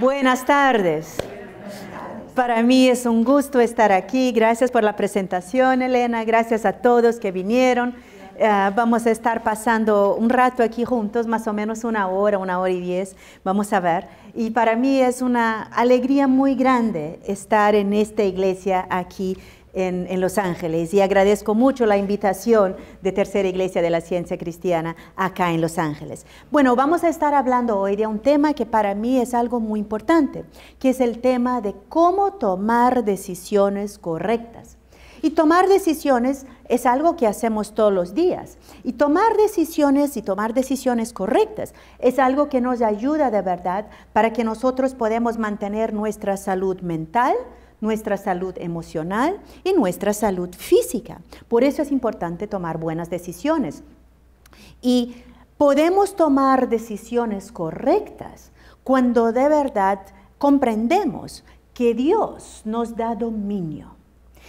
Buenas tardes. Para mí es un gusto estar aquí. Gracias por la presentación, Elena. Gracias a todos que vinieron. Eh, vamos a estar pasando un rato aquí juntos, más o menos una hora, una hora y diez, vamos a ver. Y para mí es una alegría muy grande estar en esta iglesia aquí en, Los Ángeles y agradezco mucho la invitación de Tercera Iglesia de la Ciencia Cristiana acá en Los Ángeles. Bueno, vamos a estar hablando hoy de un tema que para mí es algo muy importante, que es el tema de cómo tomar decisiones correctas. Y tomar decisiones es algo que hacemos todos los días. Y tomar decisiones y tomar decisiones correctas es algo que nos ayuda de verdad para que nosotros podamos mantener nuestra salud mental, nuestra salud emocional y nuestra salud física. Por eso es importante tomar buenas decisiones. Y podemos tomar decisiones correctas cuando de verdad comprendemos que Dios nos da dominio.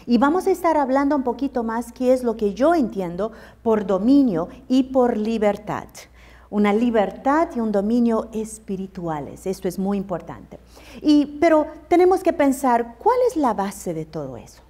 Y vamos a estar hablando un poquito más qué es lo que yo entiendo por dominio y por libertad una libertad y un dominio espirituales. Esto es muy importante. pero tenemos que pensar, ¿cuál es la base de todo eso?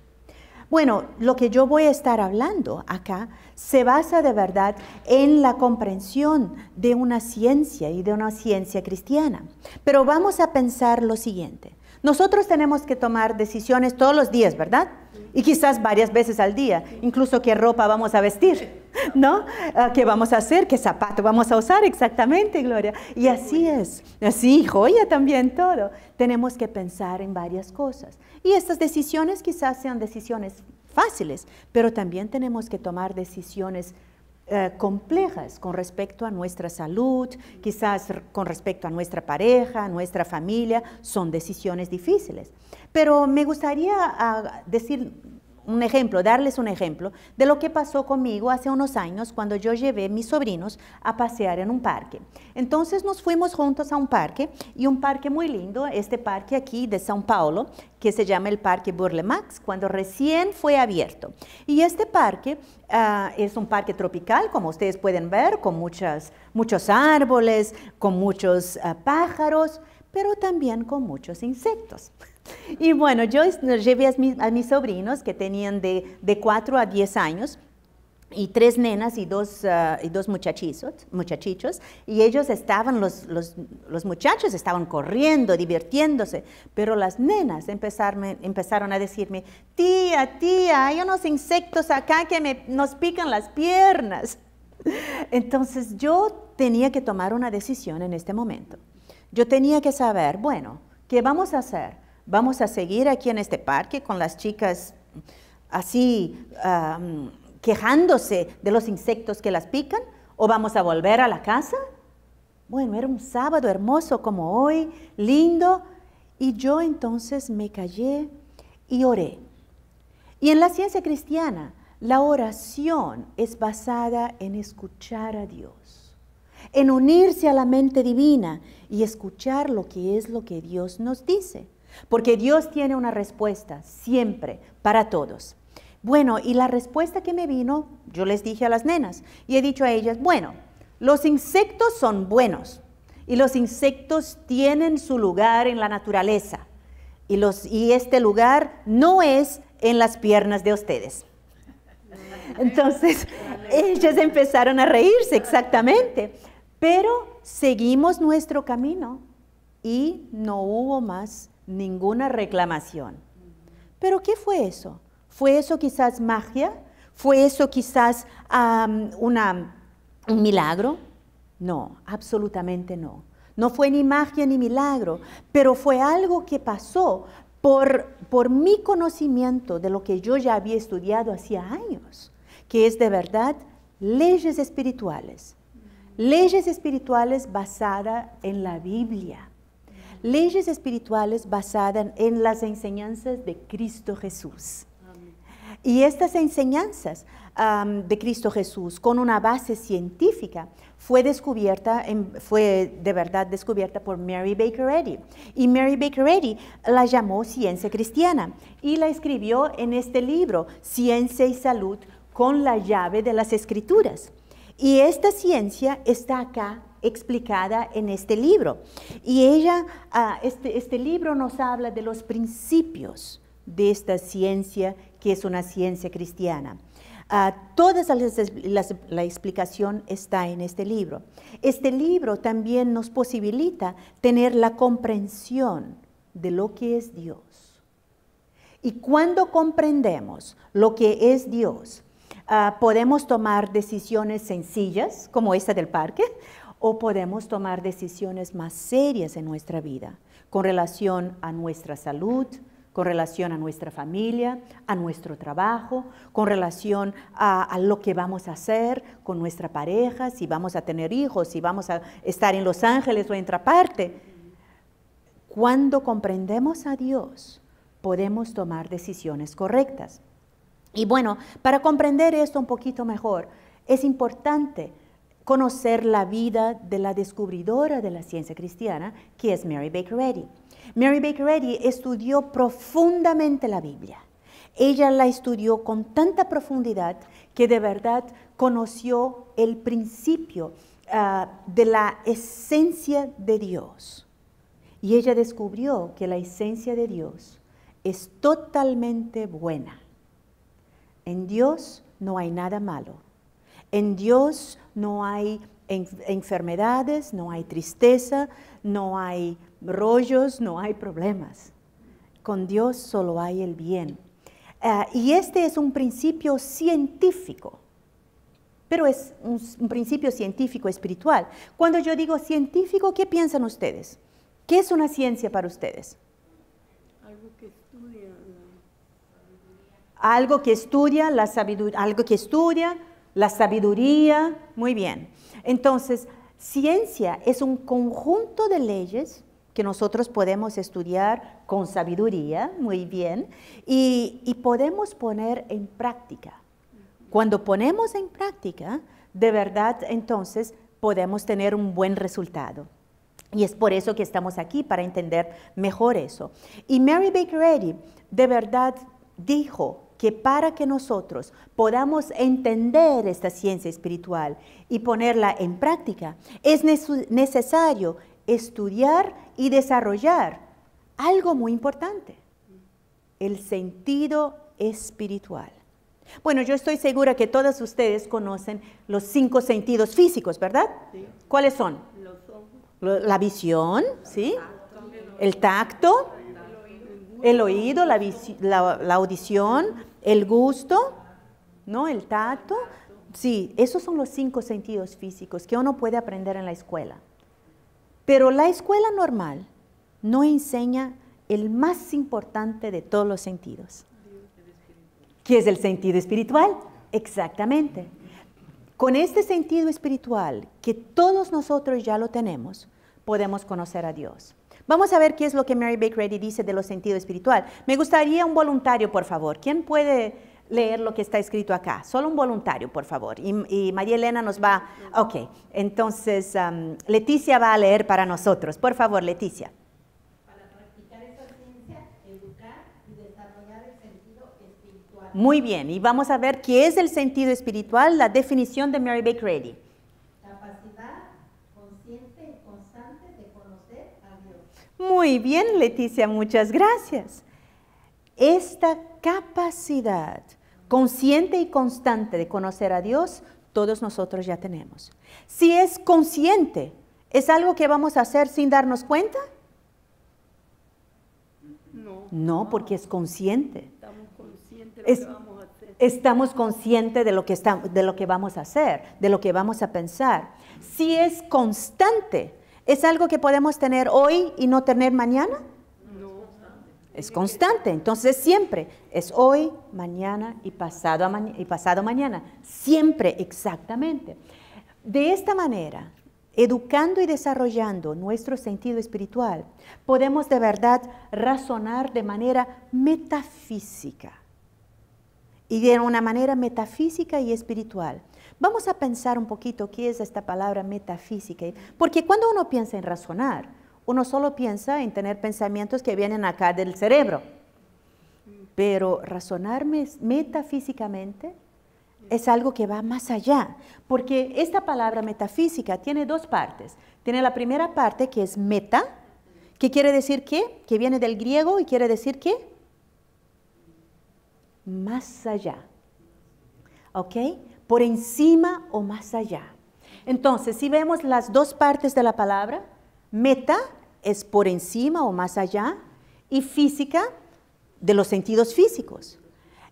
Bueno, lo que yo voy a estar hablando acá se basa de verdad en la comprensión de una ciencia y de una ciencia cristiana. Pero vamos a pensar lo siguiente. Nosotros tenemos que tomar decisiones todos los días, ¿verdad? Y quizás varias veces al día, incluso qué ropa vamos a vestir, ¿no? Ah, ¿Qué vamos a hacer? ¿Qué zapato vamos a usar? Exactamente, Gloria. Y así es, así, joya también todo. Tenemos que pensar en varias cosas. Y estas decisiones quizás sean decisiones fáciles, pero también tenemos que tomar decisiones eh, complejas con respecto a nuestra salud, quizás con respecto a nuestra pareja, nuestra familia, son decisiones difíciles. Pero me gustaría ah, decir un ejemplo, darles un ejemplo de lo que pasó conmigo hace unos años cuando yo llevé mis sobrinos a pasear en un parque. Entonces nos fuimos juntos a un parque y un parque muy lindo, este parque aquí de São Paulo, que se llama el Parque Burle Max, cuando recién fue abierto. Y este parque ah, es un parque tropical, como ustedes pueden ver, con muchas, muchos árboles, con muchos ah, pájaros, pero también con muchos insectos. Y bueno, yo llevé a mis, sobrinos que tenían de, de 4 a 10 años y tres nenas y dos, ah, y dos muchachitos, y ellos estaban, los, los, los, muchachos estaban corriendo, divirtiéndose, pero las nenas empezaron a decirme, tía, tía, hay unos insectos acá que me, nos pican las piernas. Entonces yo tenía que tomar una decisión en este momento. Yo tenía que saber, bueno, ¿qué vamos a hacer? vamos a seguir aquí en este parque con las chicas así quejándose de los insectos que las pican? ¿O vamos a volver a la casa? Bueno, era un sábado hermoso como hoy, lindo, y yo entonces me callé y oré. Y en la ciencia cristiana, la oración es basada en escuchar a Dios, en unirse a la mente divina y escuchar lo que es lo que Dios nos dice. Porque Dios tiene una respuesta siempre para todos. Bueno, y la respuesta que me vino, yo les dije a las nenas y he dicho a ellas, bueno, los insectos son buenos y los insectos tienen su lugar en la naturaleza y, este lugar no es en las piernas de ustedes. Entonces, ellas empezaron a reírse exactamente, pero seguimos nuestro camino y no hubo más ninguna reclamación. ¿Pero qué fue eso? ¿Fue eso quizás magia? ¿Fue eso quizás un milagro? No, absolutamente no. No fue ni magia ni milagro, pero fue algo que pasó por, por mi conocimiento de lo que yo ya había estudiado hacía años, que es de verdad leyes espirituales. Leyes espirituales basadas en la Biblia leyes espirituales basadas en las enseñanzas de Cristo Jesús. Y estas enseñanzas de Cristo Jesús, con una base científica, fue descubierta, en, fue de verdad descubierta por Mary Baker Eddy. Y Mary Baker Eddy la llamó ciencia cristiana y la escribió en este libro, Ciencia y Salud, con la llave de las escrituras. Y esta ciencia está acá explicada en este libro. Y ella, ah, este, este libro nos habla de los principios de esta ciencia que es una ciencia cristiana. Ah, toda la explicación está en este libro. Este libro también nos posibilita tener la comprensión de lo que es Dios. Y cuando comprendemos lo que es Dios, ah, podemos tomar decisiones sencillas, como esta del parque, o podemos tomar decisiones más serias en nuestra vida con relación a nuestra salud, con relación a nuestra familia, a nuestro trabajo, con relación a, lo que vamos a hacer con nuestra pareja, si vamos a tener hijos, si vamos a estar en Los Ángeles o en otra parte. Cuando comprendemos a Dios, podemos tomar decisiones correctas. Y bueno, para comprender esto un poquito mejor, es importante conocer la vida de la descubridora de la ciencia cristiana, que es Mary Baker Eddy. Mary Baker Eddy estudió profundamente la Biblia. Ella la estudió con tanta profundidad que de verdad conoció el principio ah, de la esencia de Dios. Y ella descubrió que la esencia de Dios es totalmente buena. En Dios no hay nada malo. En Dios no hay enfermedades, no hay tristeza, no hay rollos, no hay problemas. Con Dios solo hay el bien. Eh, y este es un principio científico, pero es un, principio científico espiritual. Cuando yo digo científico, ¿qué piensan ustedes? ¿Qué es una ciencia para ustedes? Algo que estudia. Algo que estudia la sabiduría, algo que estudia la sabiduría, muy bien. Entonces, ciencia es un conjunto de leyes que nosotros podemos estudiar con sabiduría, muy bien, y, podemos poner en práctica. Cuando ponemos en práctica, de verdad, entonces podemos tener un buen resultado. Y es por eso que estamos aquí, para entender mejor eso. Y Mary Baker Eddy, de verdad, dijo que para que nosotros podamos entender esta ciencia espiritual y ponerla en práctica, es necesario estudiar y desarrollar algo muy importante, el sentido espiritual. Bueno, yo estoy segura que todas ustedes conocen los cinco sentidos físicos, ¿verdad? ¿Cuáles son? La visión, ¿sí? El tacto, el oído, la, audición, el gusto, ¿no? El tacto. Sí, esos son los cinco sentidos físicos que uno puede aprender en la escuela. Pero la escuela normal no enseña el más importante de todos los sentidos, que es el sentido espiritual. Exactamente. Con este sentido espiritual, que todos nosotros ya lo tenemos, podemos conocer a Dios. Vamos a ver qué es lo que Mary Baker Eddy dice de los sentidos espiritual. Me gustaría un voluntario, por favor. ¿Quién puede leer lo que está escrito acá? Solo un voluntario, por favor. Y, María Elena nos va... Ok, entonces um, Leticia va a leer para nosotros. Por favor, Leticia. Para practicar esa ciencia, educar y desarrollar el sentido espiritual. Muy bien, y vamos a ver qué es el sentido espiritual, la definición de Mary Baker Eddy. Muy bien, Leticia, muchas gracias. Esta capacidad consciente y constante de conocer a Dios, todos nosotros ya tenemos. Si es consciente, ¿es algo que vamos a hacer sin darnos cuenta? No. No, porque es consciente. Estamos conscientes de lo que vamos a hacer. Estamos conscientes de lo, que estamos, de lo que vamos a hacer, de lo que vamos a pensar. Si es constante, ¿Es algo que podemos tener hoy y no tener mañana? No. Es constante, entonces siempre es hoy, mañana y pasado, y pasado mañana, siempre exactamente. De esta manera, educando y desarrollando nuestro sentido espiritual, podemos de verdad razonar de manera metafísica y de una manera metafísica y espiritual Vamos a pensar un poquito qué es esta palabra metafísica, porque cuando uno piensa en razonar, uno solo piensa en tener pensamientos que vienen acá del cerebro. Pero razonar metafísicamente es algo que va más allá, porque esta palabra metafísica tiene dos partes. Tiene la primera parte que es meta, que quiere decir qué, que viene del griego y quiere decir qué, más allá. ¿Ok? por encima o más allá. Entonces, si vemos las dos partes de la palabra, meta es por encima o más allá y física de los sentidos físicos.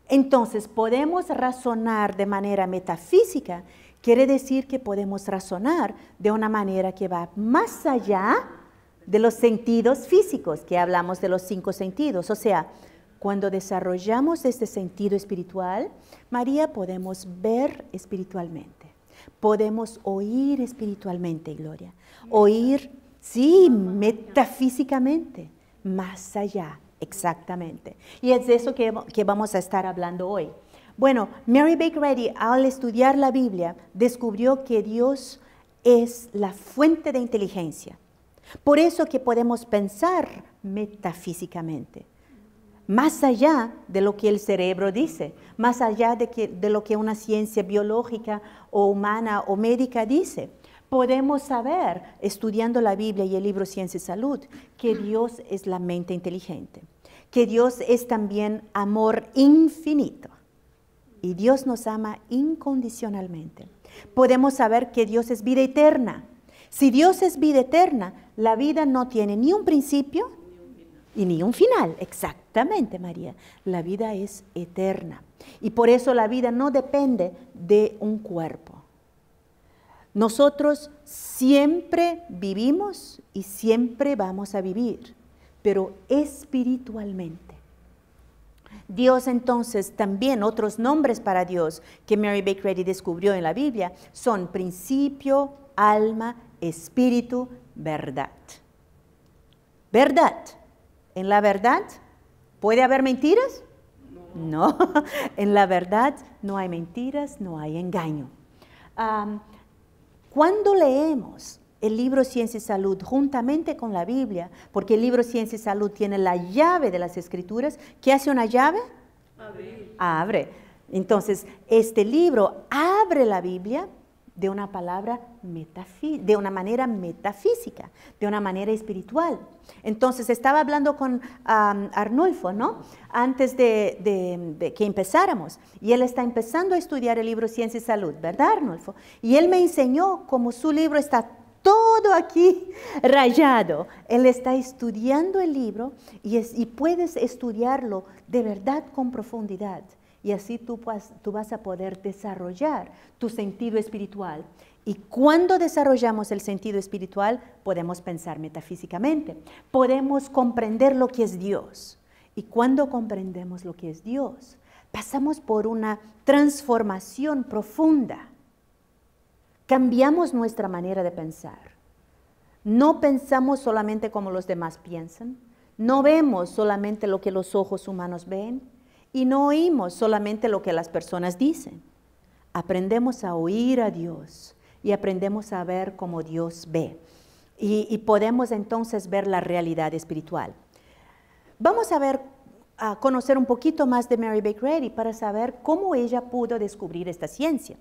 Entonces, podemos razonar de manera metafísica, quiere decir que podemos razonar de una manera que va más allá de los sentidos físicos, que hablamos de los cinco sentidos. O sea, cuando desarrollamos este sentido espiritual, María podemos ver espiritualmente, podemos oír espiritualmente, Gloria, oír, sí, metafísicamente, más allá, exactamente. Y es de eso que, que vamos a estar hablando hoy. Bueno, Mary Baker Eddy al estudiar la Biblia descubrió que Dios es la fuente de inteligencia. Por eso que podemos pensar metafísicamente más allá de lo que el cerebro dice, más allá de, lo que una ciencia biológica o humana o médica dice. Podemos saber, estudiando la Biblia y el libro Ciencia y Salud, que Dios es la mente inteligente, que Dios es también amor infinito y Dios nos ama incondicionalmente. Podemos saber que Dios es vida eterna. Si Dios es vida eterna, la vida no tiene ni un principio y ni un final. Exactamente, María. La vida es eterna. Y por eso la vida no depende de un cuerpo. Nosotros siempre vivimos y siempre vamos a vivir, pero espiritualmente. Dios entonces, también otros nombres para Dios que Mary Baker Eddy descubrió en la Biblia son principio, alma, espíritu, verdad. Verdad en la verdad, ¿puede haber mentiras? No, en la verdad no hay mentiras, no hay engaño. cuando leemos el libro Ciencia y Salud juntamente con la Biblia, porque el libro Ciencia y Salud tiene la llave de las escrituras, ¿qué hace una llave? Abre. Abre. Entonces, este libro abre la Biblia de una palabra de una manera metafísica, de una manera espiritual. Entonces estaba hablando con arnolfo Arnulfo, ¿no? Antes de, que empezáramos. Y él está empezando a estudiar el libro Ciencia y Salud, ¿verdad, Arnulfo? Y él me enseñó cómo su libro está todo aquí rayado. Él está estudiando el libro y, es, y puedes estudiarlo de verdad con profundidad. Y así tú, vas, a poder desarrollar tu sentido espiritual. Y cuando desarrollamos el sentido espiritual, podemos pensar metafísicamente, podemos comprender lo que es Dios. Y cuando comprendemos lo que es Dios, pasamos por una transformación profunda. Cambiamos nuestra manera de pensar. No pensamos solamente como los demás piensan, no vemos solamente lo que los ojos humanos ven, y no oímos solamente lo que las personas dicen. Aprendemos a oír a Dios y aprendemos a ver cómo Dios ve. Y, podemos entonces ver la realidad espiritual. Vamos a ver, a conocer un poquito más de Mary Baker Eddy para saber cómo ella pudo descubrir esta ciencia,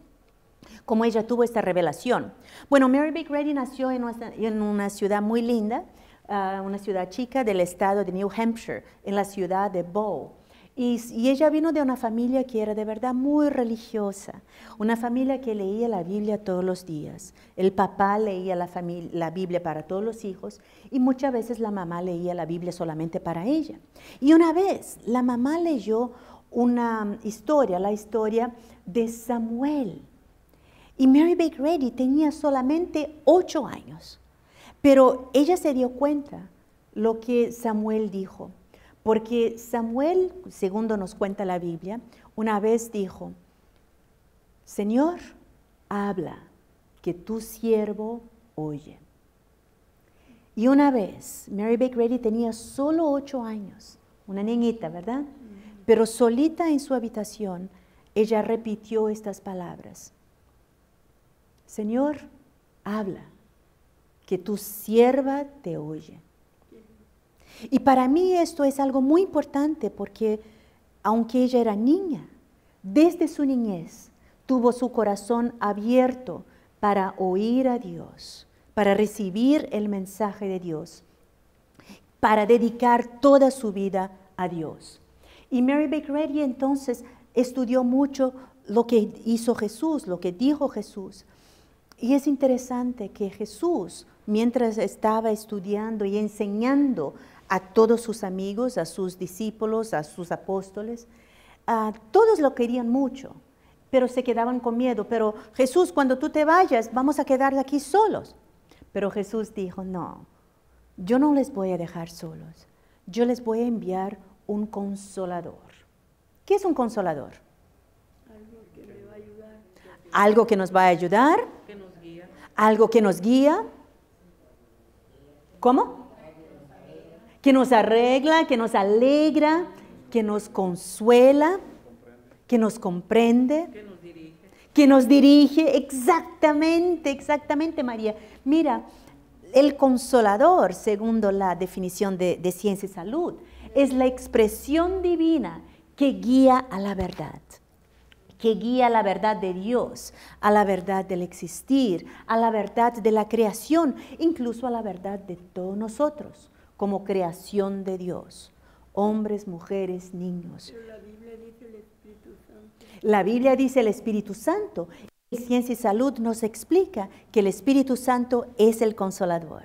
cómo ella tuvo esta revelación. Bueno, Mary Baker Eddy nació en una, ciudad muy linda, ah, una ciudad chica del estado de New Hampshire, en la ciudad de Bow. Y, ella vino de una familia que era de verdad muy religiosa, una familia que leía la Biblia todos los días. El papá leía la, la Biblia para todos los hijos y muchas veces la mamá leía la Biblia solamente para ella. Y una vez la mamá leyó una historia, la historia de Samuel. Y Mary Baker Eddy tenía solamente ocho años, pero ella se dio cuenta lo que Samuel dijo. Porque Samuel, segundo nos cuenta la Biblia, una vez dijo, Señor, habla, que tu siervo oye. Y una vez, Mary Bake Ready tenía solo ocho años, una niñita, ¿verdad? Pero solita en su habitación, ella repitió estas palabras. Señor, habla, que tu sierva te oye. Y para mí esto es algo muy importante porque aunque ella era niña, desde su niñez tuvo su corazón abierto para oír a Dios, para recibir el mensaje de Dios, para dedicar toda su vida a Dios. Y Mary Baker Eddy entonces estudió mucho lo que hizo Jesús, lo que dijo Jesús. Y es interesante que Jesús, mientras estaba estudiando y enseñando a todos sus amigos, a sus discípulos, a sus apóstoles. todos lo querían mucho, pero se quedaban con miedo. Pero Jesús, cuando tú te vayas, vamos a quedar aquí solos. Pero Jesús dijo, no, yo no les voy a dejar solos, yo les voy a enviar un consolador. ¿Qué es un consolador? Algo que, me va a ayudar. Algo que nos va a ayudar. guía. Algo que nos guía. ¿Cómo? que nos arregla, que nos alegra, que nos consuela, que nos comprende, que nos dirige, exactamente, exactamente María. Mira, el consolador, según la definición de, de ciencia y salud, es la expresión divina que guía a la verdad que guía a la verdad de Dios, a la verdad del existir, a la verdad de la creación, incluso a la verdad de todos nosotros como creación de Dios, hombres, mujeres, niños. la Biblia dice el Espíritu Santo. La Ciencia y Salud nos explica que el Espíritu Santo es el consolador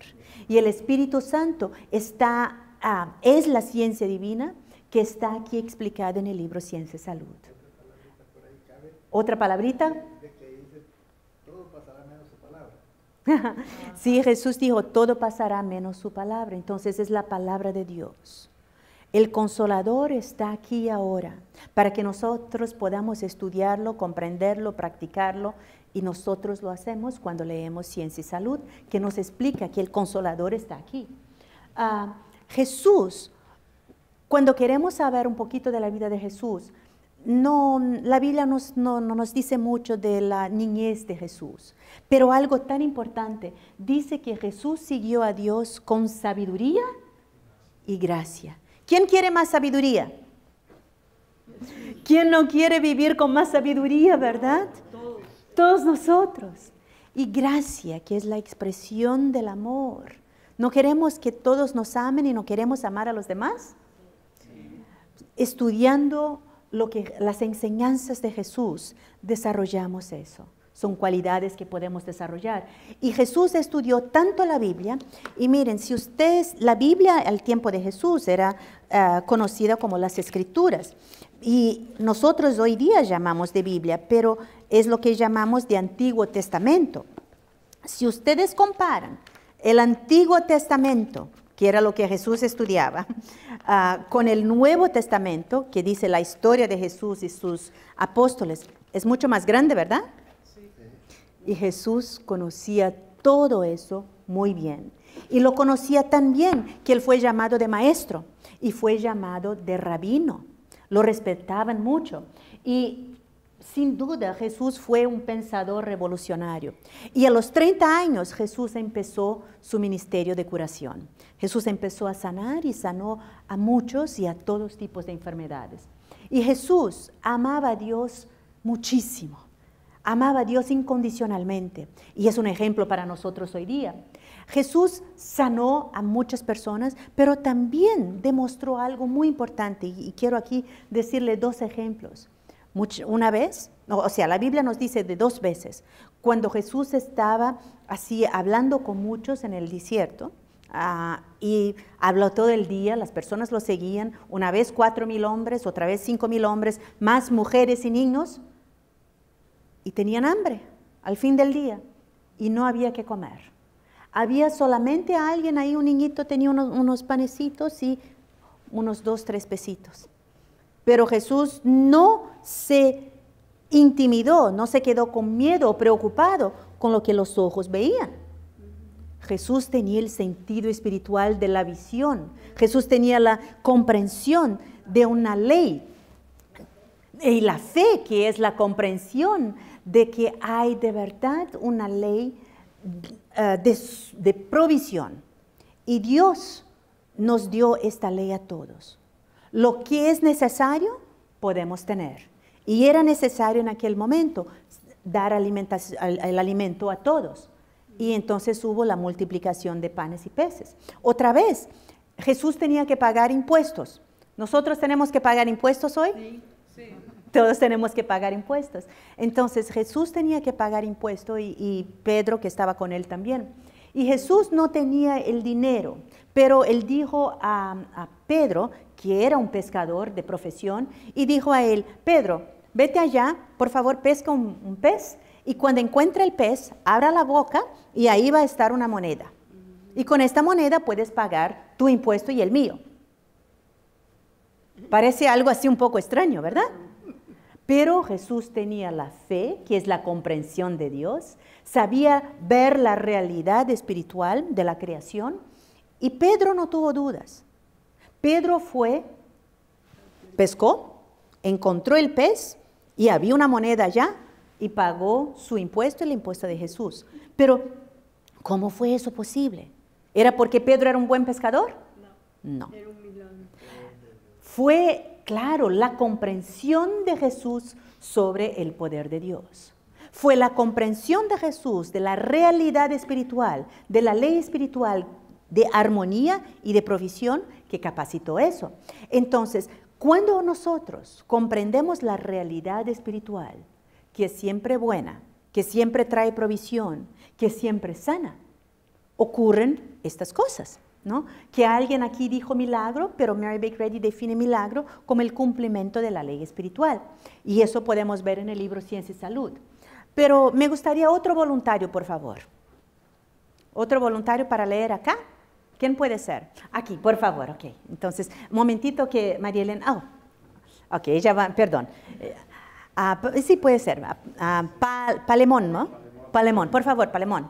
y el Espíritu Santo está, ah, es la ciencia divina que está aquí explicada en el libro Ciencia y Salud. ¿Otra palabrita? sí, Jesús dijo, todo pasará menos su palabra. Entonces es la palabra de Dios. El consolador está aquí ahora para que nosotros podamos estudiarlo, comprenderlo, practicarlo. Y nosotros lo hacemos cuando leemos Ciencia y Salud, que nos explica que el consolador está aquí. Ah, Jesús, cuando queremos saber un poquito de la vida de Jesús, no, la Biblia no, nos dice mucho de la niñez de Jesús, pero algo tan importante, dice que Jesús siguió a Dios con sabiduría y gracia. ¿Quién quiere más sabiduría? ¿Quién no quiere vivir con más sabiduría, verdad? Todos, nosotros. Y gracia, que es la expresión del amor. ¿No queremos que todos nos amen y no queremos amar a los demás? Estudiando que las enseñanzas de Jesús desarrollamos eso. Son cualidades que podemos desarrollar. Y Jesús estudió tanto la Biblia, y miren, si ustedes, la Biblia al tiempo de Jesús era eh, conocida como las Escrituras, y nosotros hoy día llamamos de Biblia, pero es lo que llamamos de Antiguo Testamento. Si ustedes comparan el Antiguo Testamento era lo que Jesús estudiaba, ah, con el Nuevo Testamento, que dice la historia de Jesús y sus apóstoles, es mucho más grande, ¿verdad? Sí. Y Jesús conocía todo eso muy bien. Y lo conocía tan bien que él fue llamado de maestro y fue llamado de rabino. Lo respetaban mucho. Y sin duda Jesús fue un pensador revolucionario. Y a los 30 años Jesús empezó su ministerio de curación. Jesús empezó a sanar y sanó a muchos y a todos tipos de enfermedades. Y Jesús amaba a Dios muchísimo, amaba a Dios incondicionalmente. Y es un ejemplo para nosotros hoy día. Jesús sanó a muchas personas, pero también demostró algo muy importante. Y quiero aquí decirle dos ejemplos una vez, o sea, la Biblia nos dice de dos veces, cuando Jesús estaba así hablando con muchos en el desierto, ah, y habló todo el día, las personas lo seguían, una vez cuatro mil hombres, otra vez cinco mil hombres, más mujeres y niños, y tenían hambre al fin del día, y no había que comer. Había solamente alguien ahí, un niñito tenía unos, unos panecitos y unos dos, tres pesitos. Pero Jesús no se intimidó, no se quedó con miedo o preocupado con lo que los ojos veían. Jesús tenía el sentido espiritual de la visión, Jesús tenía la comprensión de una ley y la fe que es la comprensión de que hay de verdad una ley eh, de provisión. Y Dios nos dio esta ley a todos. Lo que es necesario podemos tener y era necesario en aquel momento dar el alimento a todos. Y entonces hubo la multiplicación de panes y peces. Otra vez, Jesús tenía que pagar impuestos. ¿Nosotros tenemos que pagar impuestos hoy? Sí, sí. Todos tenemos que pagar impuestos. Entonces Jesús tenía que pagar impuestos y, Pedro que estaba con él también. Y Jesús no tenía el dinero, pero él dijo a Pedro, que era un pescador de profesión, y dijo a él, Pedro, vete allá, por favor pesca un, pez y cuando encuentre el pez, abra la boca y ahí va a estar una moneda. Y con esta moneda puedes pagar tu impuesto y el mío. Parece algo así un poco extraño, ¿verdad? Pero Jesús tenía la fe, que es la comprensión de Dios, sabía ver la realidad espiritual de la creación y Pedro no tuvo dudas. Pedro fue, pescó, encontró el pez y había una moneda allá y pagó su impuesto, la impuesto de Jesús. Pero, ¿cómo fue eso posible? ¿Era porque Pedro era un buen pescador? No. no. Fue, claro, la comprensión de Jesús sobre el poder de Dios. Fue la comprensión de Jesús de la realidad espiritual, de la ley espiritual de armonía y de provisión que capacitó eso. Entonces, cuando nosotros comprendemos la realidad espiritual, que es siempre buena, que siempre trae provisión, que siempre sana, ocurren estas cosas. ¿No? Que alguien aquí dijo milagro, pero Mary Baker Eddy define milagro como el cumplimiento de la ley espiritual. Y eso podemos ver en el libro Ciencia y Salud. Pero me gustaría otro voluntario, por favor. Otro voluntario para leer acá. ¿Quién puede ser? Aquí, por favor, ok. Entonces, momentito que María Elena, oh, ok, ella va, perdón. Eh, ah, sí, puede ser. Ah, ah, Palemón, ¿no? Palemón. por favor, Palemón.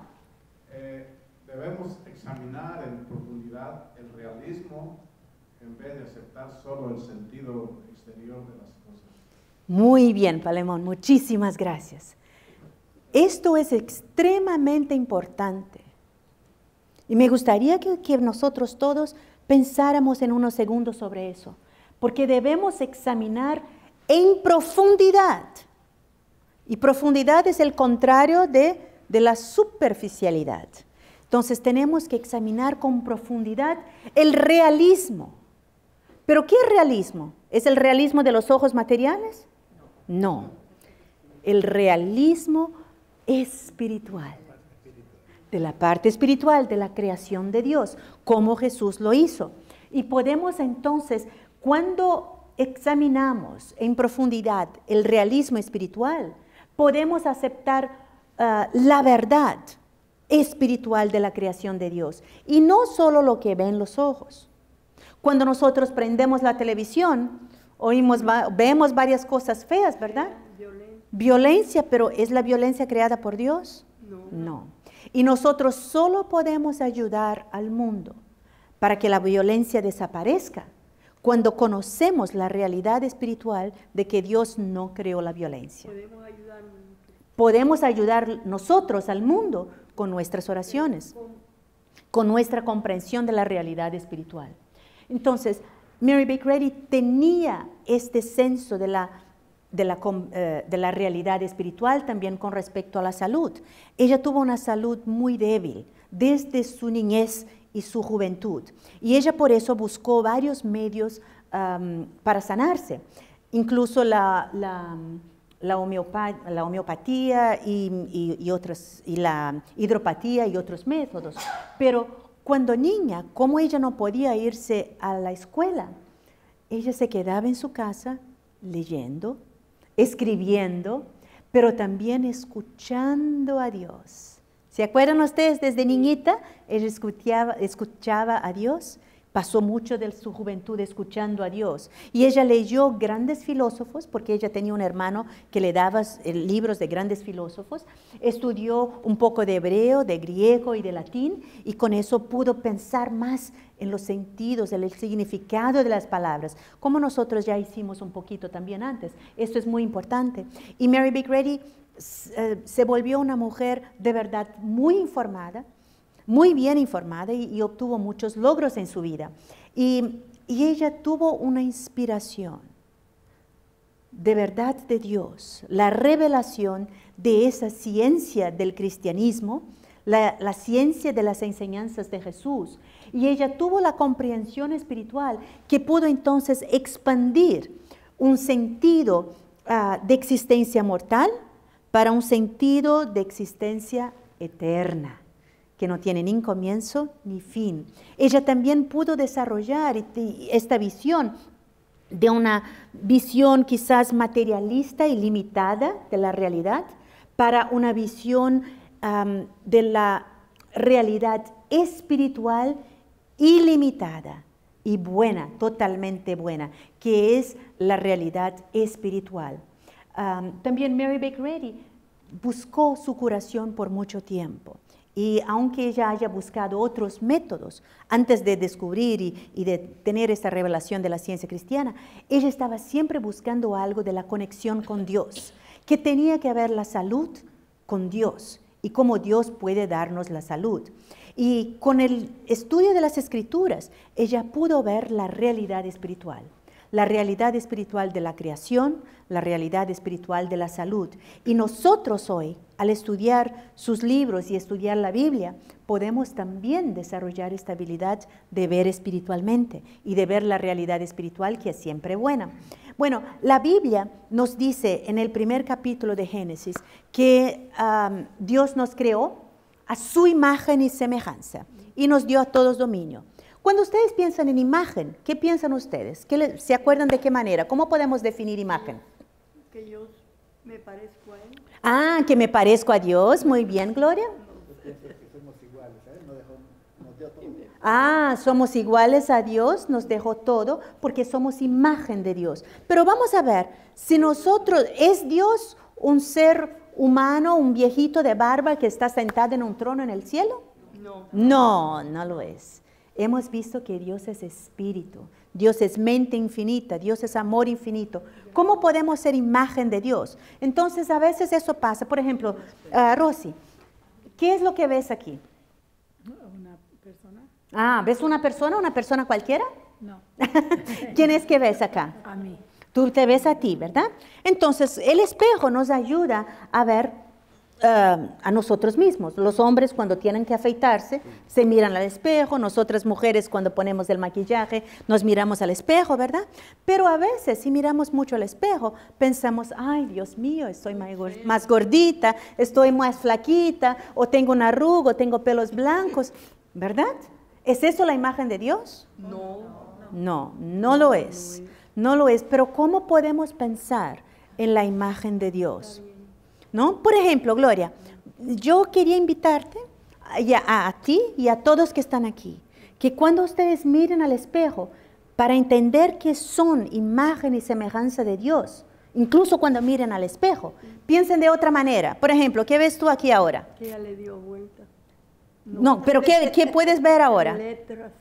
Eh, debemos examinar en profundidad el realismo en vez de aceptar solo el sentido exterior de las cosas. Muy bien, Palemón, muchísimas gracias. Esto es extremadamente importante. Y me gustaría que, nosotros todos pensáramos en unos segundos sobre eso, porque debemos examinar en profundidad. Y profundidad es el contrario de, de, la superficialidad. Entonces tenemos que examinar con profundidad el realismo. ¿Pero qué realismo? ¿Es el realismo de los ojos materiales? No. El realismo espiritual de la parte espiritual, de la creación de Dios, como Jesús lo hizo. Y podemos entonces, cuando examinamos en profundidad el realismo espiritual, podemos aceptar ah, la verdad espiritual de la creación de Dios y no solo lo que ven los ojos. Cuando nosotros prendemos la televisión, oímos, vemos varias cosas feas, ¿verdad? Violencia. violencia pero ¿es la violencia creada por Dios? No. no. Y nosotros solo podemos ayudar al mundo para que la violencia desaparezca cuando conocemos la realidad espiritual de que Dios no creó la violencia. Podemos ayudar, nosotros al mundo con nuestras oraciones, con nuestra comprensión de la realidad espiritual. Entonces, Mary Baker tenía este senso de la eh, de la, realidad espiritual también con respecto a la salud. Ella tuvo una salud muy débil desde su niñez y su juventud y ella por eso buscó varios medios para sanarse, incluso la, homeopatía, y, y la hidropatía y otros métodos. Pero cuando niña, como ella no podía irse a la escuela, ella se quedaba en su casa leyendo escribiendo, pero también escuchando a Dios. ¿Se acuerdan ustedes desde niñita? Ella escuchaba, escuchaba a Dios pasó mucho de su juventud escuchando a Dios. Y ella leyó grandes filósofos, porque ella tenía un hermano que le daba eh, libros de grandes filósofos, estudió un poco de hebreo, de griego y de latín, y con eso pudo pensar más en los sentidos, en el significado de las palabras, como nosotros ya hicimos un poquito también antes. Esto es muy importante. Y Mary Big eh, se volvió una mujer de verdad muy informada, muy bien informada y, obtuvo muchos logros en su vida. Y, ella tuvo una inspiración de verdad de Dios, la revelación de esa ciencia del cristianismo, la, ciencia de las enseñanzas de Jesús. Y ella tuvo la comprensión espiritual que pudo entonces expandir un sentido ah, de existencia mortal para un sentido de existencia eterna que no tiene ni comienzo ni fin. Ella también pudo desarrollar esta visión de una visión quizás materialista y limitada de la realidad para una visión de la realidad espiritual ilimitada y buena, totalmente buena, que es la realidad espiritual. también Mary Baker Eddy buscó su curación por mucho tiempo. Y aunque ella haya buscado otros métodos antes de descubrir y, de tener esta revelación de la ciencia cristiana, ella estaba siempre buscando algo de la conexión con Dios, que tenía que ver la salud con Dios y cómo Dios puede darnos la salud. Y con el estudio de las escrituras, ella pudo ver la realidad espiritual, la realidad espiritual de la creación, la realidad espiritual de la salud. Y nosotros hoy, al estudiar sus libros y estudiar la Biblia, podemos también desarrollar esta habilidad de ver espiritualmente y de ver la realidad espiritual que es siempre buena. Bueno, la Biblia nos dice en el primer capítulo de Génesis que Dios nos creó a su imagen y semejanza y nos dio a todos dominio. Cuando ustedes piensan en imagen, ¿qué piensan ustedes? ¿Qué ¿Se acuerdan de qué manera? ¿Cómo podemos definir imagen? Que yo me parezco a Él. Ah, que me parezco a Dios. Muy bien, Gloria. Ah, somos iguales a Dios, nos dejó todo porque somos imagen de Dios. Pero vamos a ver, si nosotros, ¿es Dios un ser humano, un viejito de barba que está sentado en un trono en el cielo? No. No, no lo es. Hemos visto que Dios es espíritu. Dios es mente infinita, Dios es amor infinito. ¿Cómo podemos ser imagen de Dios? Entonces a veces eso pasa. Por ejemplo, a ah, Rosy, ¿qué es lo que ves aquí? Una persona. Ah, ¿ves una persona? ¿Una persona cualquiera? No. ¿Quién es que ves acá? A mí. Tú te ves a ti, ¿verdad? Entonces el espejo nos ayuda a ver eh, a nosotros mismos. Los hombres cuando tienen que afeitarse se miran al espejo, nosotras mujeres cuando ponemos el maquillaje nos miramos al espejo, ¿verdad? Pero a veces si miramos mucho al espejo pensamos, ay Dios mío, estoy más gordita, estoy más flaquita, o tengo un arrugo, tengo pelos blancos, ¿verdad? ¿Es eso la imagen de Dios? No. No, no lo es. No lo es. Pero ¿cómo podemos pensar en la imagen de Dios? ¿no? Por ejemplo, Gloria, yo quería invitarte a, ti y a todos que están aquí, que cuando ustedes miren al espejo, para entender que son imagen y semejanza de Dios, incluso cuando miren al espejo. Piensen de otra manera. Por ejemplo, ¿qué ves tú aquí ahora? Que ya le dio vuelta. No, pero ¿qué, puedes ver ahora? Letras.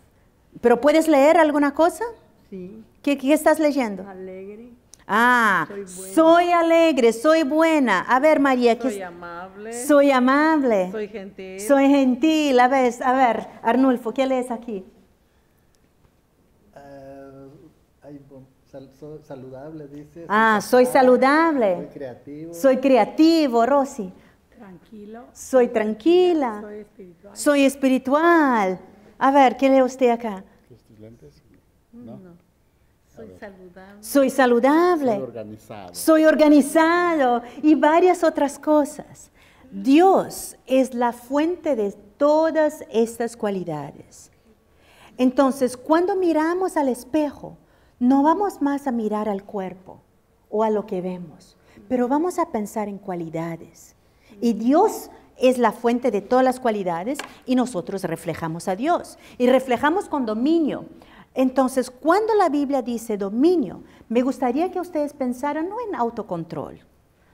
¿Pero puedes leer alguna cosa? Sí. ¿Qué, qué estás leyendo? Alegre. Ah, soy, alegre, soy buena. A ver, María. Soy amable. Soy amable. Soy gentil. Soy gentil. A ver, a ver Arnulfo, ¿qué lees aquí? Ah, soy saludable, dice. Ah, soy, saludable. Soy creativo. Soy creativo, Rosy. Tranquilo. Soy tranquila. Soy espiritual. A ver, ¿qué lee usted acá? Mm, no. Soy saludable. Soy organizado. organizado y varias otras cosas. Dios es la fuente de todas estas cualidades. Entonces, cuando miramos al espejo, no vamos más a mirar al cuerpo o a lo que vemos, pero vamos a pensar en cualidades. Y Dios es la fuente de todas las cualidades y nosotros reflejamos a Dios. Y reflejamos con dominio. Entonces, cuando la Biblia dice dominio, me gustaría que ustedes pensaran no en autocontrol,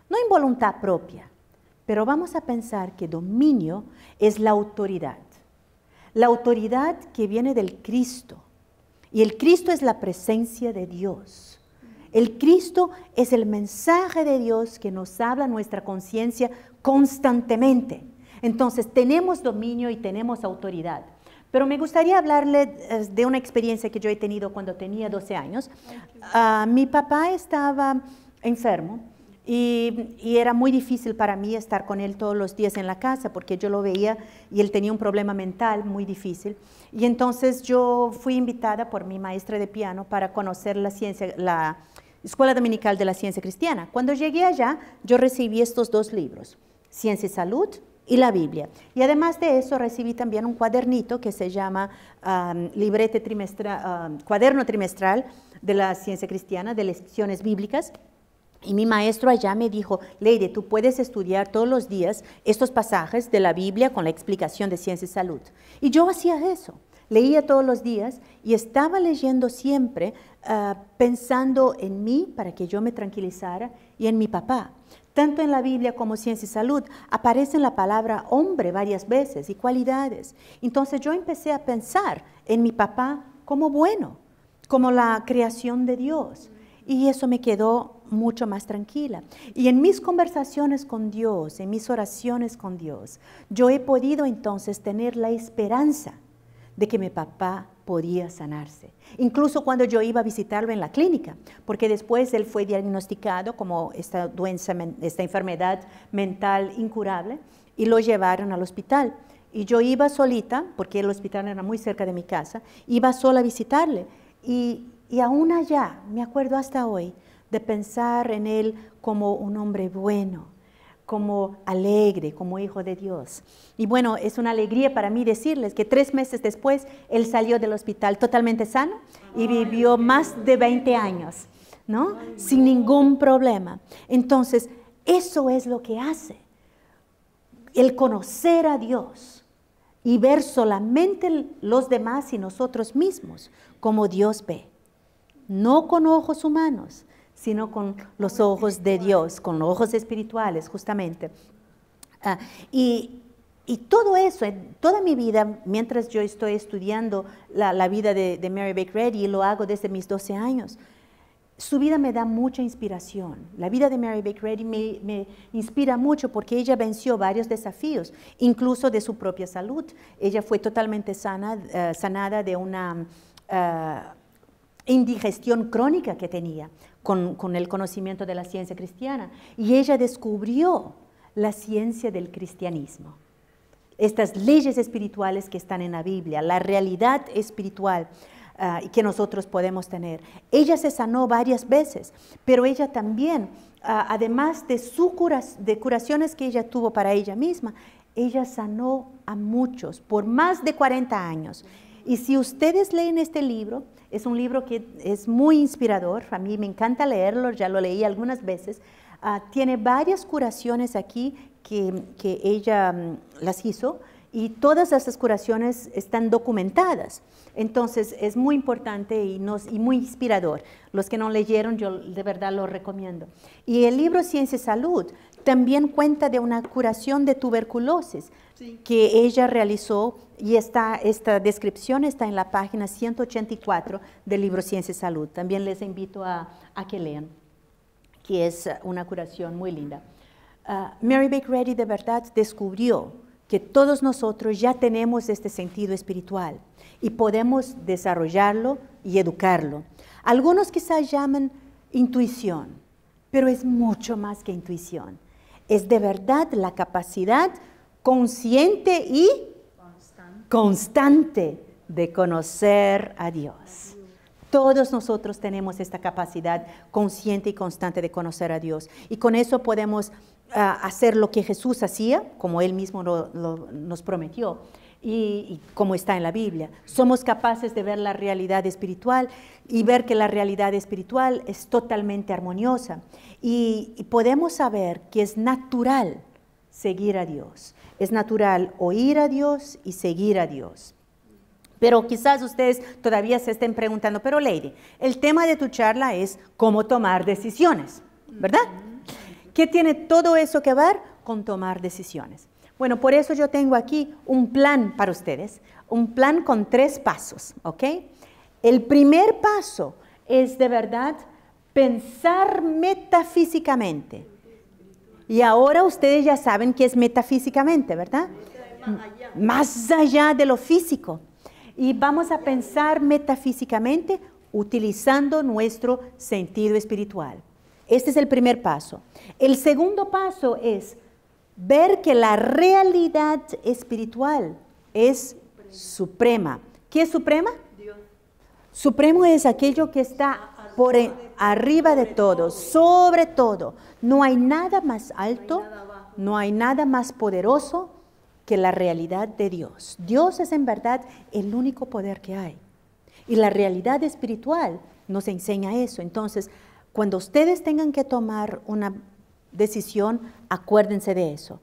no en voluntad propia, pero vamos a pensar que dominio es la autoridad. La autoridad que viene del Cristo. Y el Cristo es la presencia de Dios. El Cristo es el mensaje de Dios que nos habla nuestra conciencia constantemente. Entonces tenemos dominio y tenemos autoridad. Pero me gustaría hablarle eh, de una experiencia que yo he tenido cuando tenía 12 años. Ah, mi papá estaba enfermo y, era muy difícil para mí estar con él todos los días en la casa porque yo lo veía y él tenía un problema mental muy difícil. Y entonces yo fui invitada por mi maestra de piano para conocer la la Escuela Dominical de la Ciencia Cristiana. Cuando llegué allá, yo recibí estos dos libros, Ciencia y Salud y la Biblia. Y además de eso recibí también un cuadernito que se llama librete trimestral, Cuaderno Trimestral de la Ciencia Cristiana de Lecciones Bíblicas. Y mi maestro allá me dijo, Leide, tú puedes estudiar todos los días estos pasajes de la Biblia con la explicación de ciencia y salud. Y yo hacía eso, leía todos los días y estaba leyendo siempre ah, pensando en mí para que yo me tranquilizara y en mi papá tanto en la Biblia como Ciencia y Salud aparecen la palabra hombre varias veces y cualidades. Entonces yo empecé a pensar en mi papá como bueno, como la creación de Dios. Y eso me quedó mucho más tranquila. Y en mis conversaciones con Dios, en mis oraciones con Dios, yo he podido entonces tener la esperanza de que mi papá podía sanarse. Incluso cuando yo iba a visitarlo en la clínica, porque después él fue diagnosticado como esta, esta enfermedad mental incurable y lo llevaron al hospital. Y yo iba solita, porque el hospital era muy cerca de mi casa, iba sola a visitarle. Y, y aún allá, me acuerdo hasta hoy, de pensar en él como un hombre bueno, como alegre, como hijo de Dios. Y bueno, es una alegría para mí decirles que tres meses después él salió del hospital totalmente sano y vivió más de 20 años, ¿no? Sin ningún problema. Entonces, eso es lo que hace. El conocer a Dios y ver solamente los demás y nosotros mismos como Dios ve. No con ojos humanos, sino con los ojos de Dios, con los ojos espirituales, justamente. Ah, y, todo eso, eh, toda mi vida, mientras yo estoy estudiando la, vida de, Mary Baker Eddy, y lo hago desde mis 12 años, su vida me da mucha inspiración. La vida de Mary Baker Eddy me, inspira mucho porque ella venció varios desafíos, incluso de su propia salud. Ella fue totalmente eh, sanada de una ah, indigestión crónica que tenía con, el conocimiento de la ciencia cristiana, y ella descubrió la ciencia del cristianismo estas leyes espirituales que están en la Biblia, la realidad espiritual ah, que nosotros podemos tener. Ella se sanó varias veces, pero ella también, ah, además de, de curaciones que ella tuvo para ella misma, ella sanó a muchos por más de 40 años. Y si ustedes leen este libro, es un libro que es muy inspirador, a mí me encanta leerlo, ya lo leí algunas veces. Ah, tiene varias curaciones aquí que, que ella mm, las hizo y todas esas curaciones están documentadas. Entonces es muy importante y, nos, y muy inspirador. Los que no leyeron, yo de verdad lo recomiendo. Y el libro Ciencia y Salud también cuenta de una curación de tuberculosis que ella realizó y esta, descripción está en la página 184 del libro Ciencia y Salud. También les invito a, que lean, que es una curación muy linda. Ah, Mary Baker Eddy de verdad descubrió que todos nosotros ya tenemos este sentido espiritual y podemos desarrollarlo y educarlo. Algunos quizás llaman intuición, pero es mucho más que intuición. Es de verdad la capacidad consciente y constante de conocer a Dios. Todos nosotros tenemos esta capacidad consciente y constante de conocer a Dios. Y con eso podemos ah, hacer lo que Jesús hacía, como Él mismo nos prometió. Y, como está en la Biblia. Somos capaces de ver la realidad espiritual y ver que la realidad espiritual es totalmente armoniosa. y podemos saber que es natural seguir a Dios. Es natural oír a Dios y seguir a Dios. Pero quizás ustedes todavía se estén preguntando, pero Lady, el tema de tu charla es cómo tomar decisiones, ¿verdad? ¿Qué tiene todo eso que ver con tomar decisiones? Bueno, por eso yo tengo aquí un plan para ustedes, un plan con tres pasos, ¿ok? El primer paso es de verdad pensar metafísicamente y ahora ustedes ya saben que es metafísicamente, ¿verdad? Más allá de lo físico. Y vamos a pensar metafísicamente utilizando nuestro sentido espiritual. Este es el primer paso. El segundo paso es ver que la realidad espiritual es suprema. ¿Qué es suprema? Dios. Supremo es aquello que está por arriba de todo, sobre todo. No hay nada más alto, no hay nada más poderoso que la realidad de Dios. Dios es en verdad el único poder que hay. Y la realidad espiritual nos enseña eso. Entonces, cuando ustedes tengan que tomar una decisión, acuérdense de eso.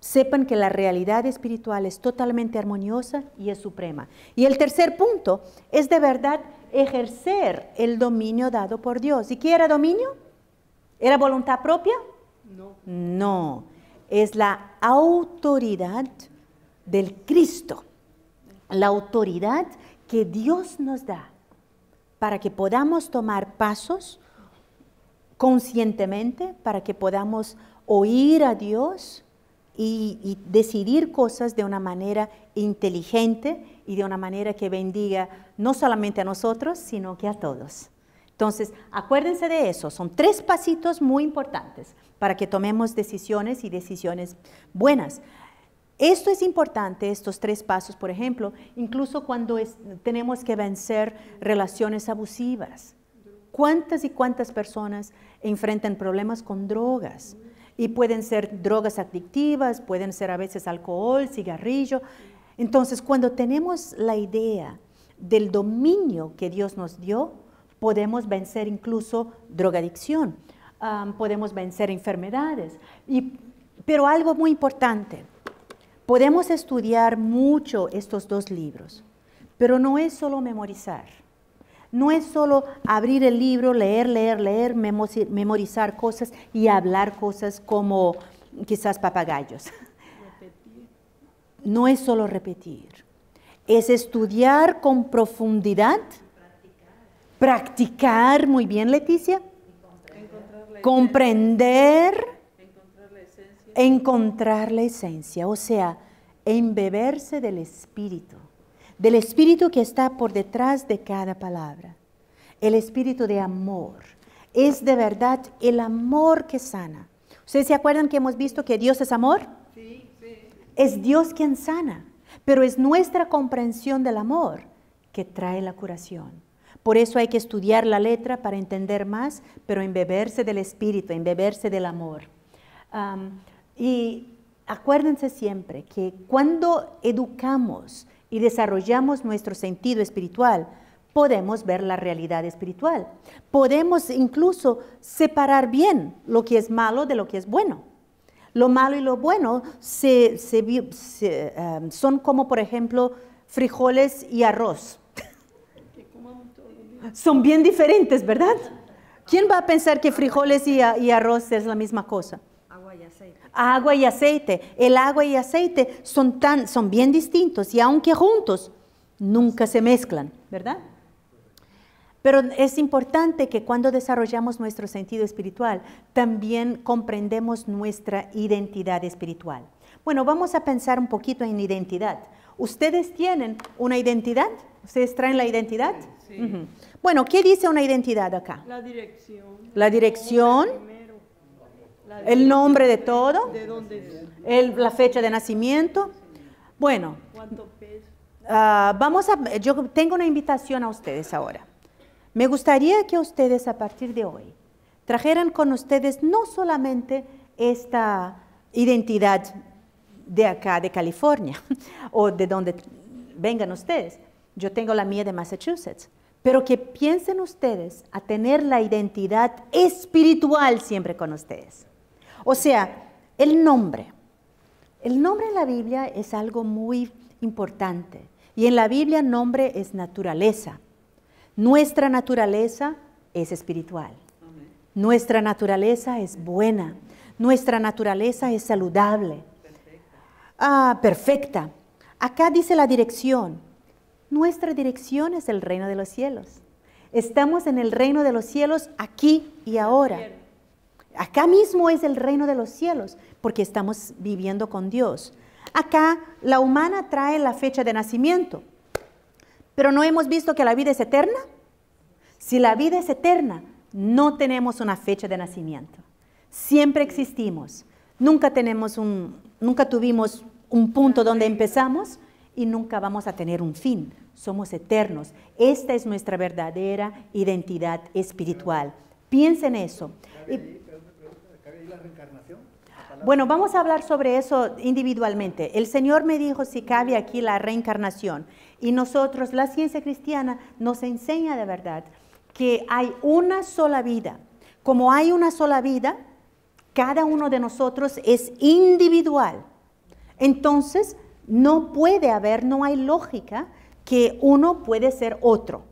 Sepan que la realidad espiritual es totalmente armoniosa y es suprema. Y el tercer punto es de verdad ejercer el dominio dado por Dios. ¿Y qué era dominio? ¿Era voluntad propia? No. No, es la autoridad del Cristo, la autoridad que Dios nos da para que podamos tomar pasos conscientemente, para que podamos oír a Dios y, y decidir cosas de una manera inteligente y de una manera que bendiga no solamente a nosotros, sino que a todos. Entonces, acuérdense de eso, son tres pasitos muy importantes para que tomemos decisiones y decisiones buenas. Esto es importante, estos tres pasos, por ejemplo, incluso cuando tenemos que vencer relaciones abusivas. ¿Cuántas y cuántas personas enfrentan problemas con drogas? Y pueden ser drogas adictivas, pueden ser a veces alcohol, cigarrillo. Entonces, cuando tenemos la idea del dominio que Dios nos dio, podemos vencer incluso drogadicción, podemos vencer enfermedades. pero algo muy importante, podemos estudiar mucho estos dos libros, pero no es solo memorizar. No es solo abrir el libro, leer, leer, leer, memorizar cosas y hablar cosas como quizás papagayos. no es solo repetir, es estudiar con profundidad, practicar, muy bien Leticia, comprender, encontrar, la esencia, encontrar la esencia, o sea, embeberse del espíritu, del espíritu que está por detrás de cada palabra, el espíritu de amor. Es de verdad el amor que sana. ¿Ustedes se acuerdan que hemos visto que Dios es amor? Sí. Es Dios quien sana, pero es nuestra comprensión del amor que trae la curación. Por eso hay que estudiar la letra para entender más, pero embeberse del espíritu, embeberse del amor. y acuérdense siempre que cuando educamos y desarrollamos nuestro sentido espiritual, podemos ver la realidad espiritual. Podemos incluso separar bien lo que es malo de lo que es bueno. Lo malo y lo bueno em, son como, por ejemplo, frijoles y arroz. son bien diferentes, ¿verdad? ¿Quién va a pensar que frijoles y, arroz es la misma cosa? Agua y aceite. Agua y aceite. El agua y aceite son, tan, son bien distintos y aunque juntos, nunca se mezclan, ¿verdad? Pero es importante que cuando desarrollamos nuestro sentido espiritual, también comprendemos nuestra identidad espiritual. Bueno, vamos a pensar un poquito en identidad. ¿Ustedes tienen una identidad? ¿Ustedes traen la identidad? Bueno, ¿qué dice una identidad acá? La dirección. La dirección. el nombre de todo. De dónde la fecha de nacimiento. Bueno. ¿Cuánto peso? Ah, vamos a, yo tengo una invitación a ustedes ahora. Me gustaría que ustedes a partir de hoy trajeran con ustedes no solamente esta identidad de acá, de California, o de donde vengan ustedes. Yo tengo la mía de Massachusetts. Pero que piensen ustedes a tener la identidad espiritual siempre con ustedes. O sea, el nombre. El nombre en la Biblia es algo muy importante. Y en la Biblia nombre es naturaleza. Nuestra naturaleza es espiritual. Nuestra naturaleza es buena. Nuestra naturaleza es saludable. Ah, perfecta. Acá dice la dirección. Nuestra dirección es el reino de los cielos. Estamos en el reino de los cielos aquí y ahora. Acá mismo es el reino de los cielos, porque estamos viviendo con Dios. Acá la humana trae la fecha de nacimiento, pero no hemos visto que la vida es eterna. Si la vida es eterna, no tenemos una fecha de nacimiento. Siempre existimos. Nunca, tuvimos un punto donde empezamos y nunca vamos a tener un fin. Somos eternos. Esta es nuestra verdadera identidad espiritual. Piensa en eso. ¿Cabe ahí la reencarnación? Bueno, vamos a hablar sobre eso individualmente. El Señor me dijo si cabe aquí la reencarnación. Y nosotros, la ciencia cristiana, nos enseña de verdad que hay una sola vida. Como hay una sola vida, cada uno de nosotros es individual. Entonces, no puede haber, no hay lógica que uno puede ser otro.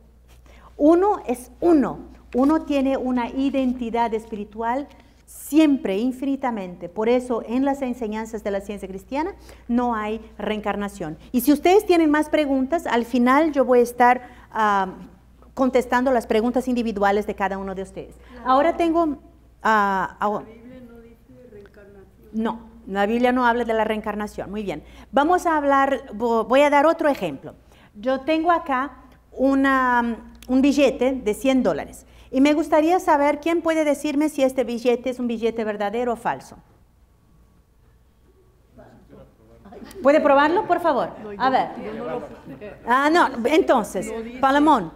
Uno es uno. Uno tiene una identidad espiritual siempre, infinitamente. Por eso en las enseñanzas de la ciencia cristiana no hay reencarnación. Y si ustedes tienen más preguntas, al final yo voy a estar ah, contestando las preguntas individuales de cada uno de ustedes. Ahora tengo... la ah, no dice reencarnación. No. La Biblia no habla de la reencarnación. Muy bien. Vamos a hablar, voy a dar otro ejemplo. Yo tengo acá un billete de 100 dólares. Y me gustaría saber quién puede decirme si este billete es un billete verdadero o falso. ¿Puede probarlo, por favor? A ver. Ah, no, entonces, Palamón.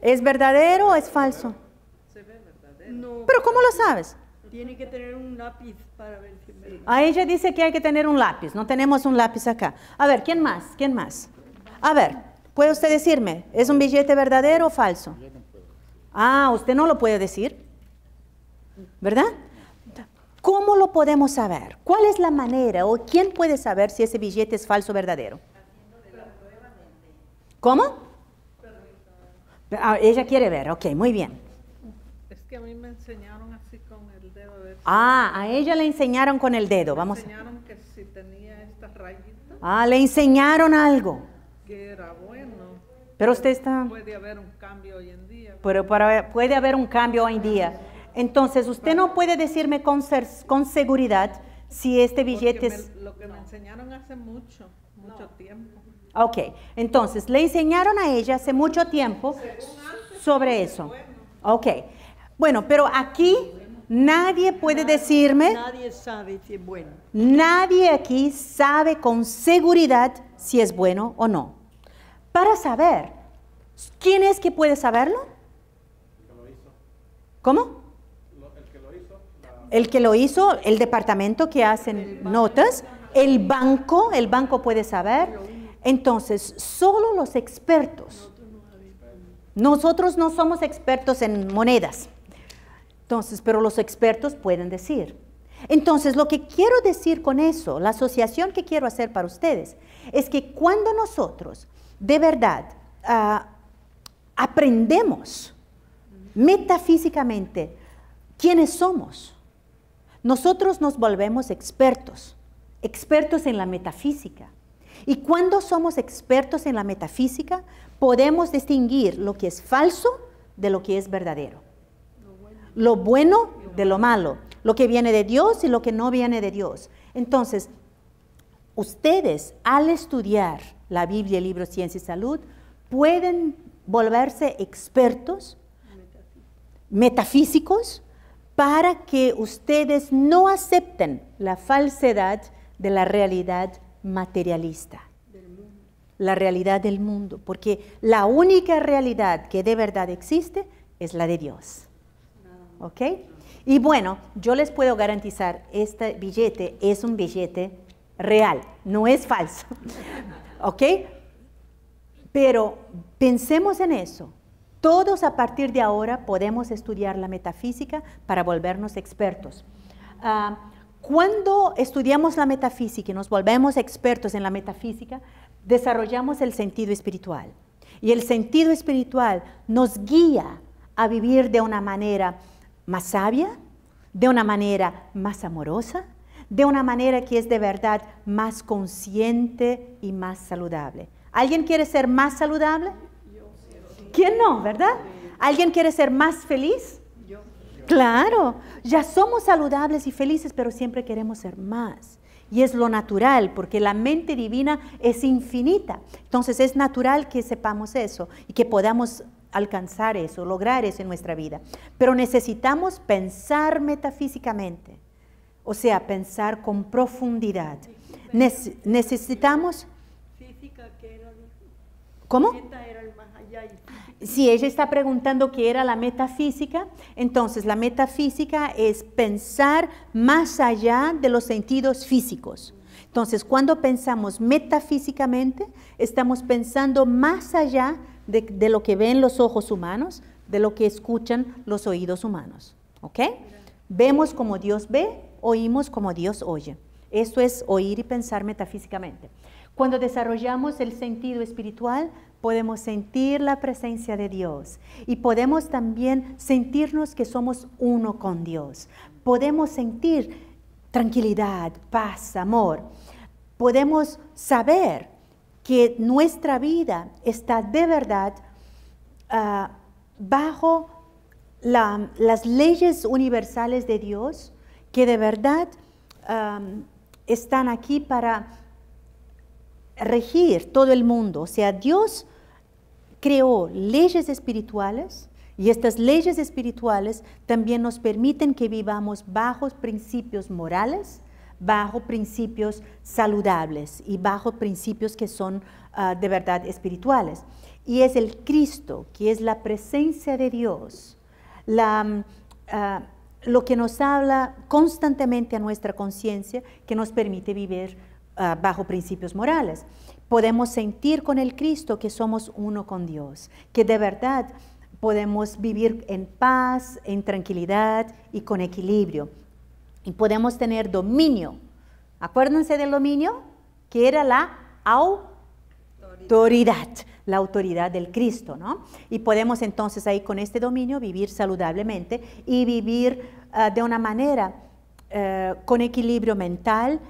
¿Es verdadero o es falso? Pero ¿cómo lo sabes? Tiene que tener un lápiz para ver si A ah, ella dice que hay que tener un lápiz. No tenemos un lápiz acá. A ver, ¿quién más? ¿Quién más? A ver, ¿puede usted decirme? ¿Es un billete verdadero o falso? Ah, usted no lo puede decir, ¿verdad? ¿Cómo lo podemos saber? ¿Cuál es la manera o quién puede saber si ese billete es falso o verdadero? ¿Cómo? Ah, ella quiere ver, ok, muy bien. Es que a mí me enseñaron así con el dedo. A ah, a ella le enseñaron con el dedo, vamos. Le enseñaron que si tenía estas rayitas. Ah, le enseñaron algo. Que era bueno. Pero usted está pero puede haber un cambio hoy en día. Entonces, usted no puede decirme con, seguridad si este billete es... Lo que me enseñaron hace mucho, mucho tiempo. Ok, entonces, le enseñaron a ella hace mucho tiempo sobre eso. Ok, bueno, pero aquí nadie puede decirme... Nadie sabe si es bueno. Nadie aquí sabe con seguridad si es bueno o no. Para saber, ¿quién es que puede saberlo? ¿Cómo? El que lo hizo, el, departamento que hacen notas, el banco, el banco puede saber. Entonces, solo los expertos. Nosotros no somos expertos en monedas. Entonces, pero los expertos pueden decir. Entonces, lo que quiero decir con eso, la asociación que quiero hacer para ustedes, es que cuando nosotros de verdad ah, aprendemos metafísicamente quiénes somos, nosotros nos volvemos expertos, expertos en la metafísica. Y cuando somos expertos en la metafísica, podemos distinguir lo que es falso de lo que es verdadero. Lo bueno de lo malo, lo que viene de Dios y lo que no viene de Dios. Entonces, ustedes al estudiar la Biblia, el libro Ciencia y Salud, pueden volverse expertos metafísicos para que ustedes no acepten la falsedad de la realidad materialista, la realidad del mundo, porque la única realidad que de verdad existe es la de Dios. ¿Ok? Y bueno, yo les puedo garantizar, este billete es un billete real, no es falso. ¿Ok? Pero pensemos en eso. Todos a partir de ahora podemos estudiar la metafísica para volvernos expertos. Ah, cuando estudiamos la metafísica y nos volvemos expertos en la metafísica, desarrollamos el sentido espiritual. Y el sentido espiritual nos guía a vivir de una manera más sabia, de una manera más amorosa, de una manera que es de verdad más consciente y más saludable. ¿Alguien quiere ser más saludable? ¿Quién no, verdad? ¿Alguien quiere ser más feliz? Yo. Claro, ya somos saludables y felices, pero siempre queremos ser más. Y es lo natural, porque la mente divina es infinita. Entonces es natural que sepamos eso y que podamos alcanzar eso, lograr eso en nuestra vida. Pero necesitamos pensar metafísicamente, o sea, pensar con profundidad. necesitamos... Física ¿Cómo? si ella está preguntando qué era la metafísica, entonces la metafísica es pensar más allá de los sentidos físicos. Entonces, cuando pensamos metafísicamente, estamos pensando más allá de, lo que ven los ojos humanos, de lo que escuchan los oídos humanos. ¿Ok? Vemos como Dios ve, oímos como Dios oye. Eso es oír y pensar metafísicamente. Cuando desarrollamos el sentido espiritual, podemos sentir la presencia de Dios y podemos también sentirnos que somos uno con Dios. Podemos sentir tranquilidad, paz, amor. Podemos saber que nuestra vida está de verdad ah, bajo las leyes universales de Dios, que de verdad están aquí para regir todo el mundo. O sea, Dios creó leyes espirituales y estas leyes espirituales también nos permiten que vivamos bajo principios morales, bajo principios saludables y bajo principios que son ah, de verdad espirituales. Y es el Cristo, que es la presencia de Dios, la, mm, ah, lo que nos habla constantemente a nuestra conciencia, que nos permite vivir ah, bajo principios morales podemos sentir con el Cristo que somos uno con Dios, que de verdad podemos vivir en paz, en tranquilidad y con equilibrio. Y podemos tener dominio. Acuérdense del dominio, que era la autoridad, la autoridad del Cristo, ¿no? Y podemos entonces ahí con este dominio vivir saludablemente y vivir ah, de una manera eh, con equilibrio mental,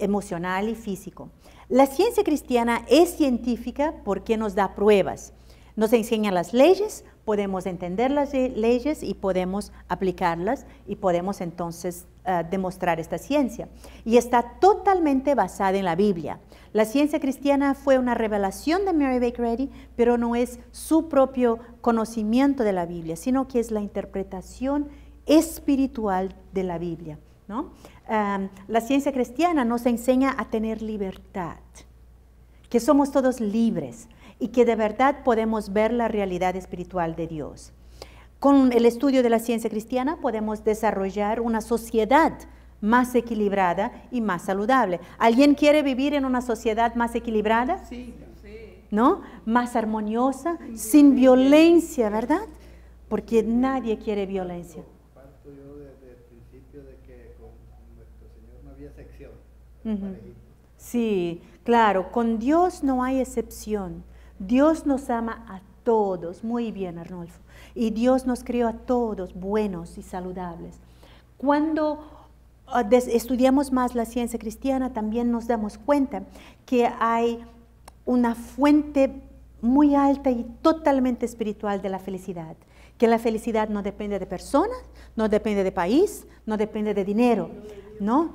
emocional y físico. La ciencia cristiana es científica porque nos da pruebas. Nos enseña las leyes, podemos entender las leyes y podemos aplicarlas y podemos entonces ah, demostrar esta ciencia. Y está totalmente basada en la Biblia. La ciencia cristiana fue una revelación de Mary Baker Eddy, pero no es su propio conocimiento de la Biblia, sino que es la interpretación espiritual de la Biblia. ¿no? la ciencia cristiana nos enseña a tener libertad, que somos todos libres y que de verdad podemos ver la realidad espiritual de Dios. Con el estudio de la ciencia cristiana podemos desarrollar una sociedad más equilibrada y más saludable. ¿Alguien quiere vivir en una sociedad más equilibrada? Sí, sí. ¿No? Más armoniosa, sin violencia, ¿verdad? Porque nadie quiere violencia. Sí, claro, con Dios no hay excepción. Dios nos ama a todos, muy bien Arnolfo, y Dios nos creó a todos buenos y saludables. Cuando ah, estudiamos más la ciencia cristiana, también nos damos cuenta que hay una fuente muy alta y totalmente espiritual de la felicidad, que la felicidad no depende de personas, no depende de país, no depende de dinero.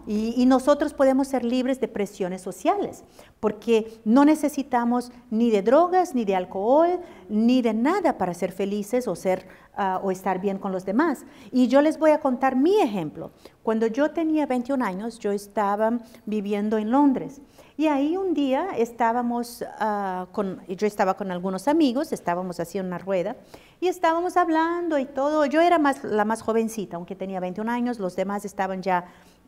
Y, nosotros podemos ser libres de presiones sociales, porque no necesitamos ni de drogas, ni de alcohol, ni de nada para ser felices o, ser, ah, o estar bien con los demás. Y yo les voy a contar mi ejemplo. Cuando yo tenía 21 años, yo estaba viviendo en Londres. Y ahí un día estábamos, ah, yo estaba con algunos amigos, estábamos haciendo una rueda y estábamos hablando y todo. Yo era más, la más jovencita, aunque tenía 21 años, los demás estaban ya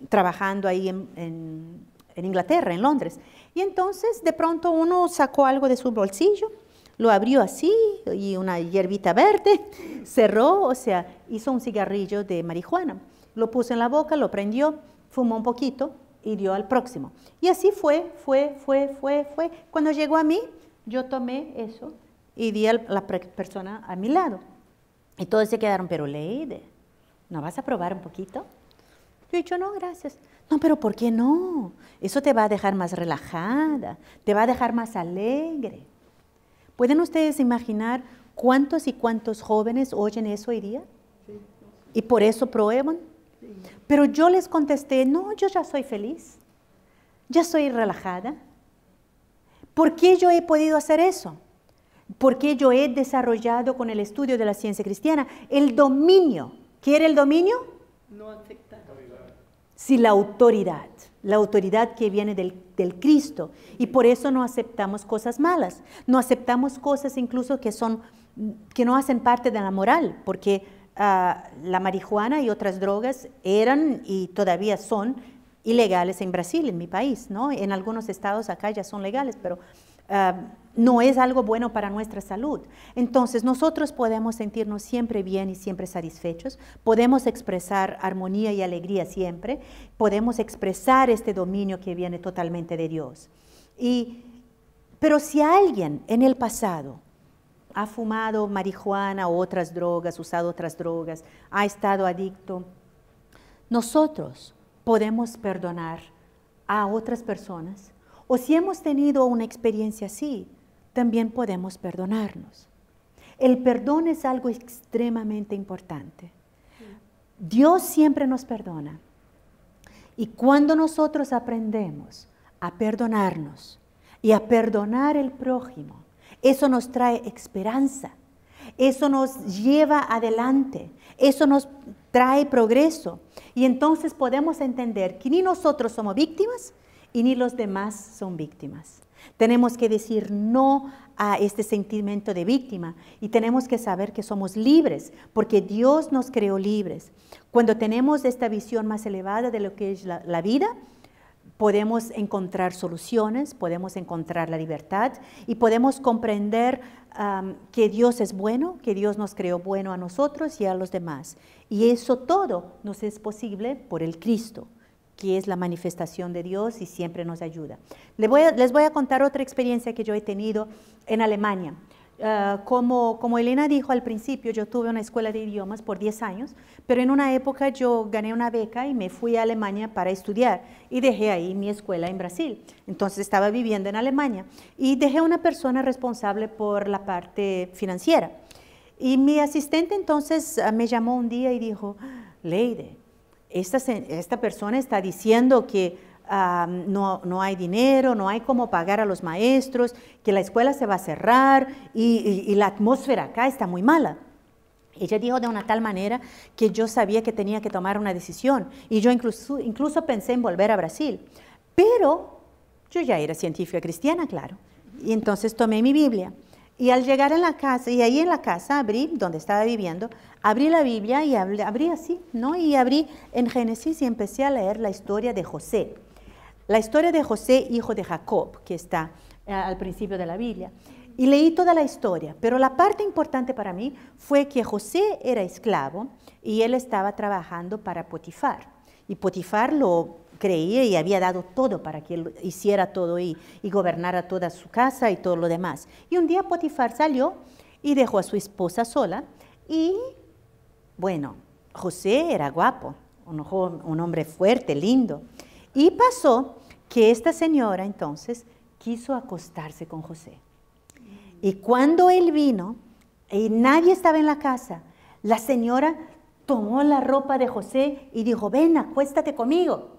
trabajando ahí en, Inglaterra, en Londres. Y entonces de pronto uno sacó algo de su bolsillo, lo abrió así y una hierbita verde, cerró, o sea, hizo un cigarrillo de marihuana. Lo puso en la boca, lo prendió, fumó un poquito y dio al próximo. Y así fue, fue, fue, fue, fue. Cuando llegó a mí, yo tomé eso y di a la persona a mi lado. Y todos se quedaron, pero Leide, ¿no vas a probar un poquito? Yo he dicho, no, gracias. No, pero ¿por qué no? Eso te va a dejar más relajada, te va a dejar más alegre. ¿Pueden ustedes imaginar cuántos y cuántos jóvenes oyen eso hoy día? Y por eso prueban. Pero yo les contesté, no, yo ya soy feliz, ya soy relajada. ¿Por qué yo he podido hacer eso? ¿Por qué yo he desarrollado con el estudio de la ciencia cristiana el dominio. ¿Quiere el dominio? No si la autoridad, la autoridad que viene del, Cristo. Y por eso no aceptamos cosas malas, no aceptamos cosas incluso que, son, que no hacen parte de la moral, porque ah, la marihuana y otras drogas eran y todavía son ilegales en Brasil, en mi país, ¿no? En algunos estados acá ya son legales, pero eh, no es algo bueno para nuestra salud. Entonces nosotros podemos sentirnos siempre bien y siempre satisfechos, podemos expresar armonía y alegría siempre, podemos expresar este dominio que viene totalmente de Dios. Y, pero si alguien en el pasado ha fumado marihuana o otras drogas, usado otras drogas, ha estado adicto, nosotros podemos perdonar a otras personas o si hemos tenido una experiencia así, también podemos perdonarnos. El perdón es algo extremadamente importante. Dios siempre nos perdona. Y cuando nosotros aprendemos a perdonarnos y a perdonar al prójimo, eso nos trae esperanza, eso nos lleva adelante, eso nos trae progreso. Y entonces podemos entender que ni nosotros somos víctimas, y ni los demás son víctimas. Tenemos que decir no a este sentimiento de víctima y tenemos que saber que somos libres porque Dios nos creó libres. Cuando tenemos esta visión más elevada de lo que es la, vida, podemos encontrar soluciones, podemos encontrar la libertad y podemos comprender que Dios es bueno, que Dios nos creó bueno a nosotros y a los demás. Y eso todo nos es posible por el Cristo que es la manifestación de Dios y siempre nos ayuda. Les voy a, contar otra experiencia que yo he tenido en Alemania. Ah, como, como Elena dijo al principio, yo tuve una escuela de idiomas por 10 años, pero en una época yo gané una beca y me fui a Alemania para estudiar y dejé ahí mi escuela en Brasil. Entonces estaba viviendo en Alemania y dejé a una persona responsable por la parte financiera. Y mi asistente entonces ah, me llamó un día y dijo, Leide, esta, persona está diciendo que no, hay dinero, no hay cómo pagar a los maestros, que la escuela se va a cerrar y, la atmósfera acá está muy mala. Ella dijo de una tal manera que yo sabía que tenía que tomar una decisión y yo incluso, incluso pensé en volver a Brasil. Pero yo ya era científica cristiana, claro, y entonces tomé mi Biblia. Y al llegar a la casa, y ahí en la casa abrí, donde estaba viviendo, abrí la Biblia y abrí, así, ¿no? Y abrí en Génesis y empecé a leer la historia de José. La historia de José, hijo de Jacob, que está eh, al principio de la Biblia. Y leí toda la historia, pero la parte importante para mí fue que José era esclavo y él estaba trabajando para Potifar. Y Potifar lo creía y había dado todo para que él hiciera todo y, gobernara toda su casa y todo lo demás. Y un día Potifar salió y dejó a su esposa sola y, bueno, José era guapo, un, un hombre fuerte, lindo. Y pasó que esta señora entonces quiso acostarse con José. Y cuando él vino y eh, nadie estaba en la casa, la señora tomó la ropa de José y dijo, ven, acuéstate conmigo.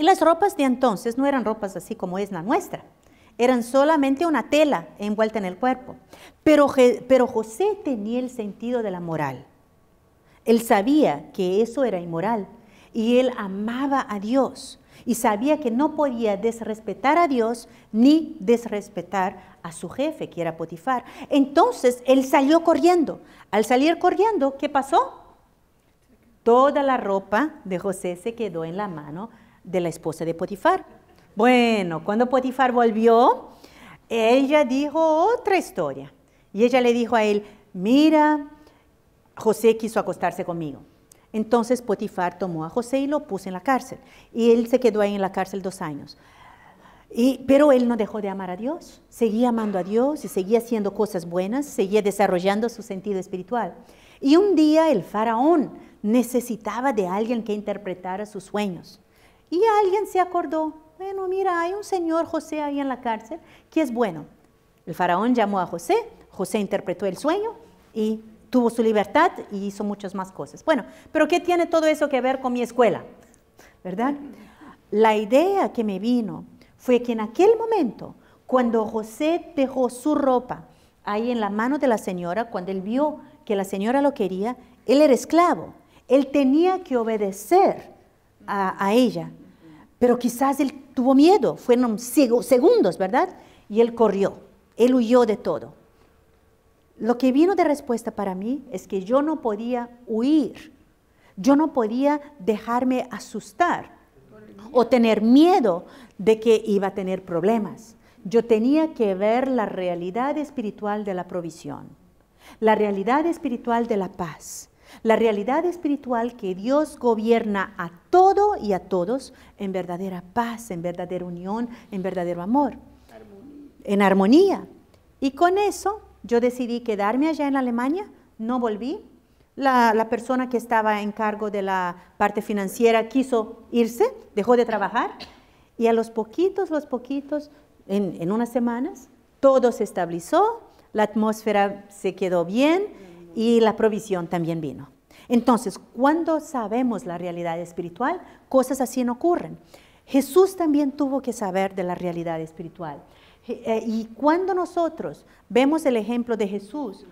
Y las ropas de entonces no eran ropas así como es la nuestra, eran solamente una tela envuelta en el cuerpo. Pero, José tenía el sentido de la moral. Él sabía que eso era inmoral y él amaba a Dios y sabía que no podía desrespetar a Dios ni desrespetar a su jefe, que era Potifar. Entonces él salió corriendo. Al salir corriendo, ¿qué pasó? Toda la ropa de José se quedó en la mano de la esposa de Potifar. Bueno, cuando Potifar volvió, ella dijo otra historia. Y ella le dijo a él, mira, José quiso acostarse conmigo. Entonces Potifar tomó a José y lo puso en la cárcel. Y él se quedó ahí en la cárcel dos años. pero él no dejó de amar a Dios, seguía amando a Dios y seguía haciendo cosas buenas, seguía desarrollando su sentido espiritual. Y un día el faraón necesitaba de alguien que interpretara sus sueños. Y alguien se acordó, bueno, mira, hay un señor José ahí en la cárcel que es bueno. El faraón llamó a José, José interpretó el sueño y tuvo su libertad y hizo muchas más cosas. Bueno, pero ¿qué tiene todo eso que ver con mi escuela? ¿Verdad? La idea que me vino fue que en aquel momento, cuando José dejó su ropa ahí en la mano de la señora, cuando él vio que la señora lo quería, él era esclavo, él tenía que obedecer a, a ella. Pero quizás él tuvo miedo, fueron segundos, ¿verdad? Y él corrió, él huyó de todo. Lo que vino de respuesta para mí es que yo no podía huir, yo no podía dejarme asustar o tener miedo de que iba a tener problemas. Yo tenía que ver la realidad espiritual de la provisión, la realidad espiritual de la paz, la realidad espiritual que Dios gobierna a todo y a todos en verdadera paz, en verdadera unión, en verdadero amor, en armonía. Y con eso yo decidí quedarme allá en Alemania, no volví. La, persona que estaba en cargo de la parte financiera quiso irse, dejó de trabajar y a los poquitos, los poquitos, en, en unas semanas, todo se estabilizó, la atmósfera se quedó bien y la provisión también vino. Entonces, cuando sabemos la realidad espiritual, cosas así no ocurren. Jesús también tuvo que saber de la realidad espiritual. Eh, y cuando nosotros vemos el ejemplo de Jesús,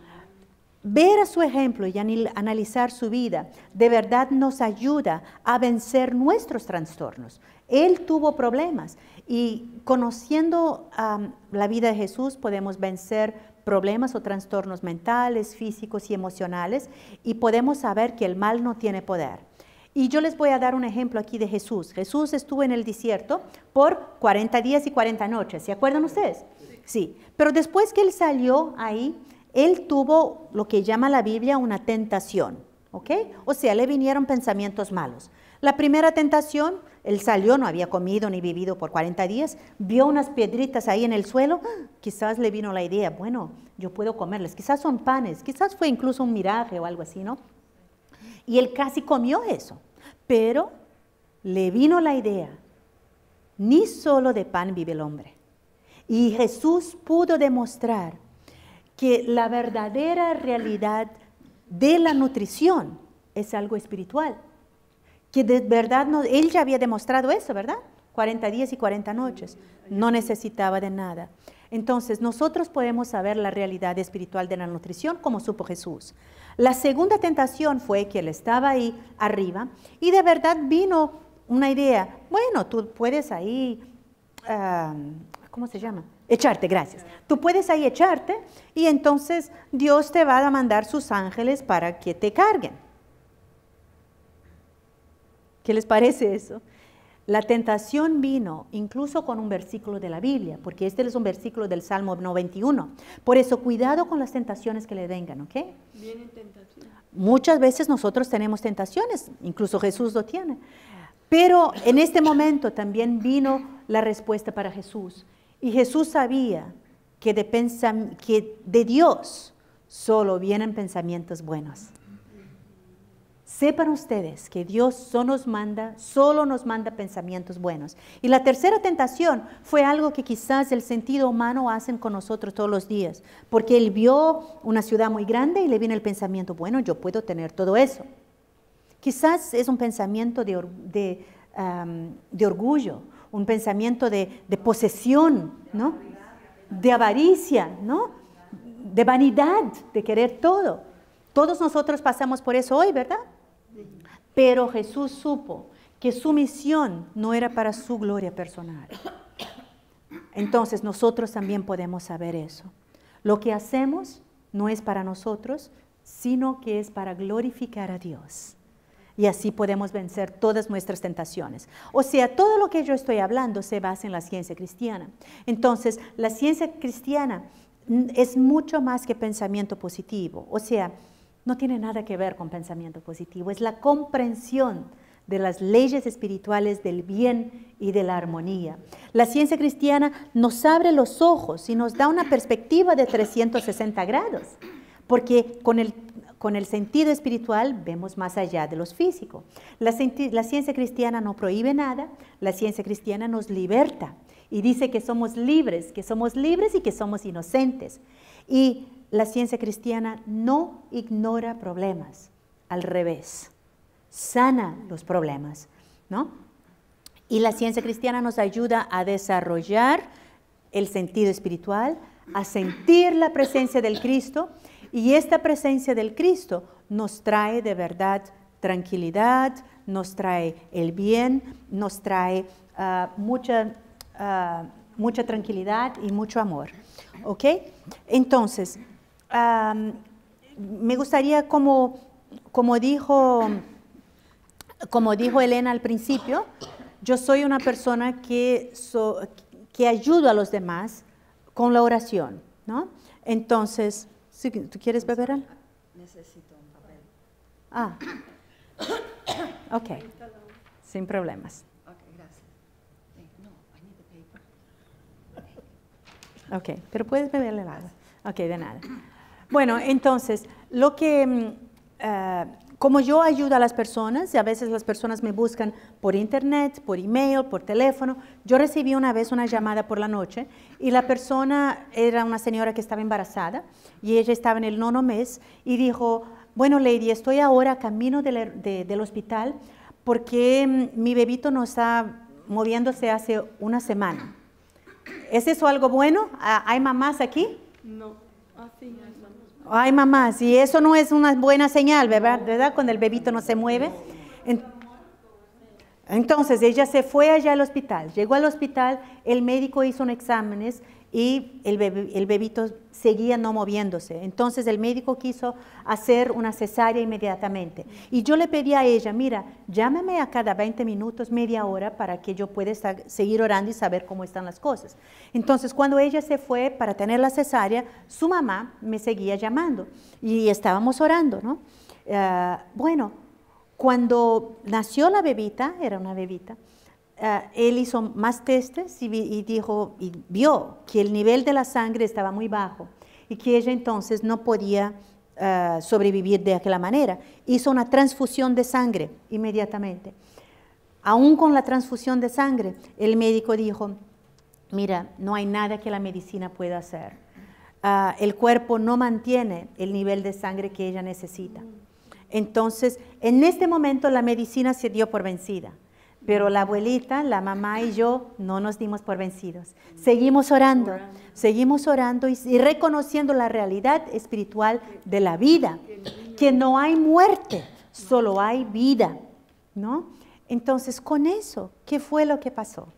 ver a su ejemplo y analizar su vida de verdad nos ayuda a vencer nuestros trastornos. Él tuvo problemas y conociendo la vida de Jesús podemos vencer problemas o trastornos mentales, físicos y emocionales y podemos saber que el mal no tiene poder. Y yo les voy a dar un ejemplo aquí de Jesús. Jesús estuvo en el desierto por 40 días y 40 noches, ¿se acuerdan ustedes? Sí. Pero después que él salió ahí, él tuvo lo que llama la Biblia una tentación, ¿ok? O sea, le vinieron pensamientos malos. La primera tentación él salió, no había comido ni vivido por 40 días, vio unas piedritas ahí en el suelo, quizás le vino la idea, bueno, yo puedo comerles, quizás son panes, quizás fue incluso un miraje o algo así, ¿no? Y él casi comió eso, pero le vino la idea, ni solo de pan vive el hombre. Y Jesús pudo demostrar que la verdadera realidad de la nutrición es algo espiritual que de verdad él ya había demostrado eso, ¿verdad? 40 días y 40 noches. No necesitaba de nada. Entonces, nosotros podemos saber la realidad espiritual de la nutrición como supo Jesús. La segunda tentación fue que él estaba ahí arriba y de verdad vino una idea, bueno, tú puedes ahí, ¿cómo se llama? Echarte, gracias. Tú puedes ahí echarte y entonces Dios te va a mandar sus ángeles para que te carguen. ¿Qué les parece eso? La tentación vino incluso con un versículo de la Biblia, porque este es un versículo del Salmo 91. Por eso, cuidado con las tentaciones que le vengan, ¿ok? Vienen tentaciones. Muchas veces nosotros tenemos tentaciones, incluso Jesús lo tiene. Pero en este momento también vino la respuesta para Jesús. Y Jesús sabía que de, que de Dios solo vienen pensamientos buenos. Sepan ustedes que Dios solo nos manda, solo nos manda pensamientos buenos. Y la tercera tentación fue algo que quizás el sentido humano hacen con nosotros todos los días, porque él vio una ciudad muy grande y le viene el pensamiento, bueno, yo puedo tener todo eso. Quizás es un pensamiento de, orgullo, un pensamiento de, de posesión, ¿no? De avaricia, ¿no? De vanidad, de querer todo. Todos nosotros pasamos por eso hoy, ¿verdad? Pero Jesús supo que su misión no era para su gloria personal. Entonces nosotros también podemos saber eso. Lo que hacemos no es para nosotros, sino que es para glorificar a Dios. Y así podemos vencer todas nuestras tentaciones. O sea, todo lo que yo estoy hablando se basa en la ciencia cristiana. Entonces, la ciencia cristiana es mucho más que pensamiento positivo. O sea, no tiene nada que ver con pensamiento positivo, es la comprensión de las leyes espirituales del bien y de la armonía. La ciencia cristiana nos abre los ojos y nos da una perspectiva de 360 grados, porque con el, con el sentido espiritual vemos más allá de los físicos. La, ciencia cristiana no prohíbe nada, la ciencia cristiana nos liberta y dice que somos libres, que somos libres y que somos inocentes. Y la ciencia cristiana no ignora problemas, al revés, sana los problemas, ¿no? Y la ciencia cristiana nos ayuda a desarrollar el sentido espiritual, a sentir la presencia del Cristo y esta presencia del Cristo nos trae de verdad tranquilidad, nos trae el bien, nos trae ah, mucha, ah, mucha tranquilidad y mucho amor. ¿Ok? Entonces, me gustaría, como, dijo, como dijo Elena al principio, yo soy una persona que, que ayuda a los demás con la oración, ¿no? Entonces, ¿tú quieres beber algo? Necesito un papel. Ah, ok, sin problemas. Ok, eh, pero puedes beberle el agua. Ok, de nada. Bueno, entonces, lo que, mm, eh, como yo ayudo a las personas, y a veces las personas me buscan por internet, por email, por teléfono, yo recibí una vez una llamada por la noche y la persona era una señora que estaba embarazada y ella estaba en el nono mes y dijo, bueno, Lady, estoy ahora camino del hospital porque mm, mi bebito no está moviéndose hace una semana. ¿Es eso algo bueno? ¿Hay mamás aquí? No, así Ay, mamá, si eso no es una buena señal, ¿verdad? ¿verdad? Cuando el bebito no se mueve. Entonces ella se fue allá al hospital, llegó al hospital, el médico hizo un exámenes y el, bebito seguía no moviéndose. Entonces el médico quiso hacer una cesárea inmediatamente. Y yo le pedí a ella, mira, llámame a cada 20 minutos, media hora, para que yo pueda seguir orando y saber cómo están las cosas. Entonces cuando ella se fue para tener la cesárea, su mamá me seguía llamando y estábamos orando, ¿no? Ah, bueno, cuando nació la bebita, era una bebita, eh, él hizo más testes y, dijo y vio que el nivel de la sangre estaba muy bajo y que ella entonces no podía eh, sobrevivir de aquella manera. Hizo una transfusión de sangre inmediatamente. Aún con la transfusión de sangre, el médico dijo, mira, no hay nada que la medicina pueda hacer. Eh, el cuerpo no mantiene el nivel de sangre que ella necesita. Entonces, en este momento la medicina se dio por vencida. Pero la abuelita, la mamá y yo no nos dimos por vencidos. Seguimos orando, seguimos orando y, reconociendo la realidad espiritual de la vida, que no hay muerte, solo hay vida, ¿no? Entonces, con eso, ¿qué fue lo que pasó?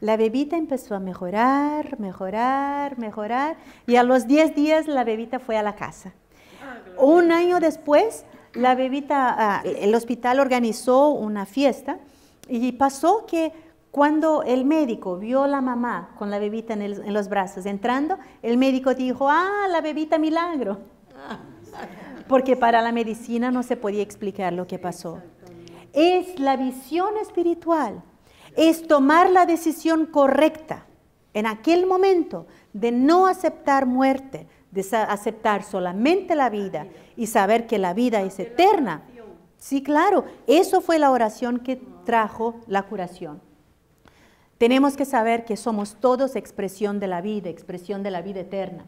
La bebita empezó a mejorar, mejorar, mejorar, y a los 10 días la bebita fue a la casa. Un año después, la bebita, ah, el hospital organizó una fiesta y pasó que cuando el médico vio a la mamá con la bebita en, los brazos entrando, el médico dijo, ah, la bebita milagro. Porque para la medicina no se podía explicar lo que pasó. Es la visión espiritual, es tomar la decisión correcta en aquel momento de no aceptar muerte, de aceptar solamente la vida y saber que la vida es eterna. Sí, claro, eso fue la oración que trajo la curación. Tenemos que saber que somos todos expresión de la vida, expresión de la vida eterna.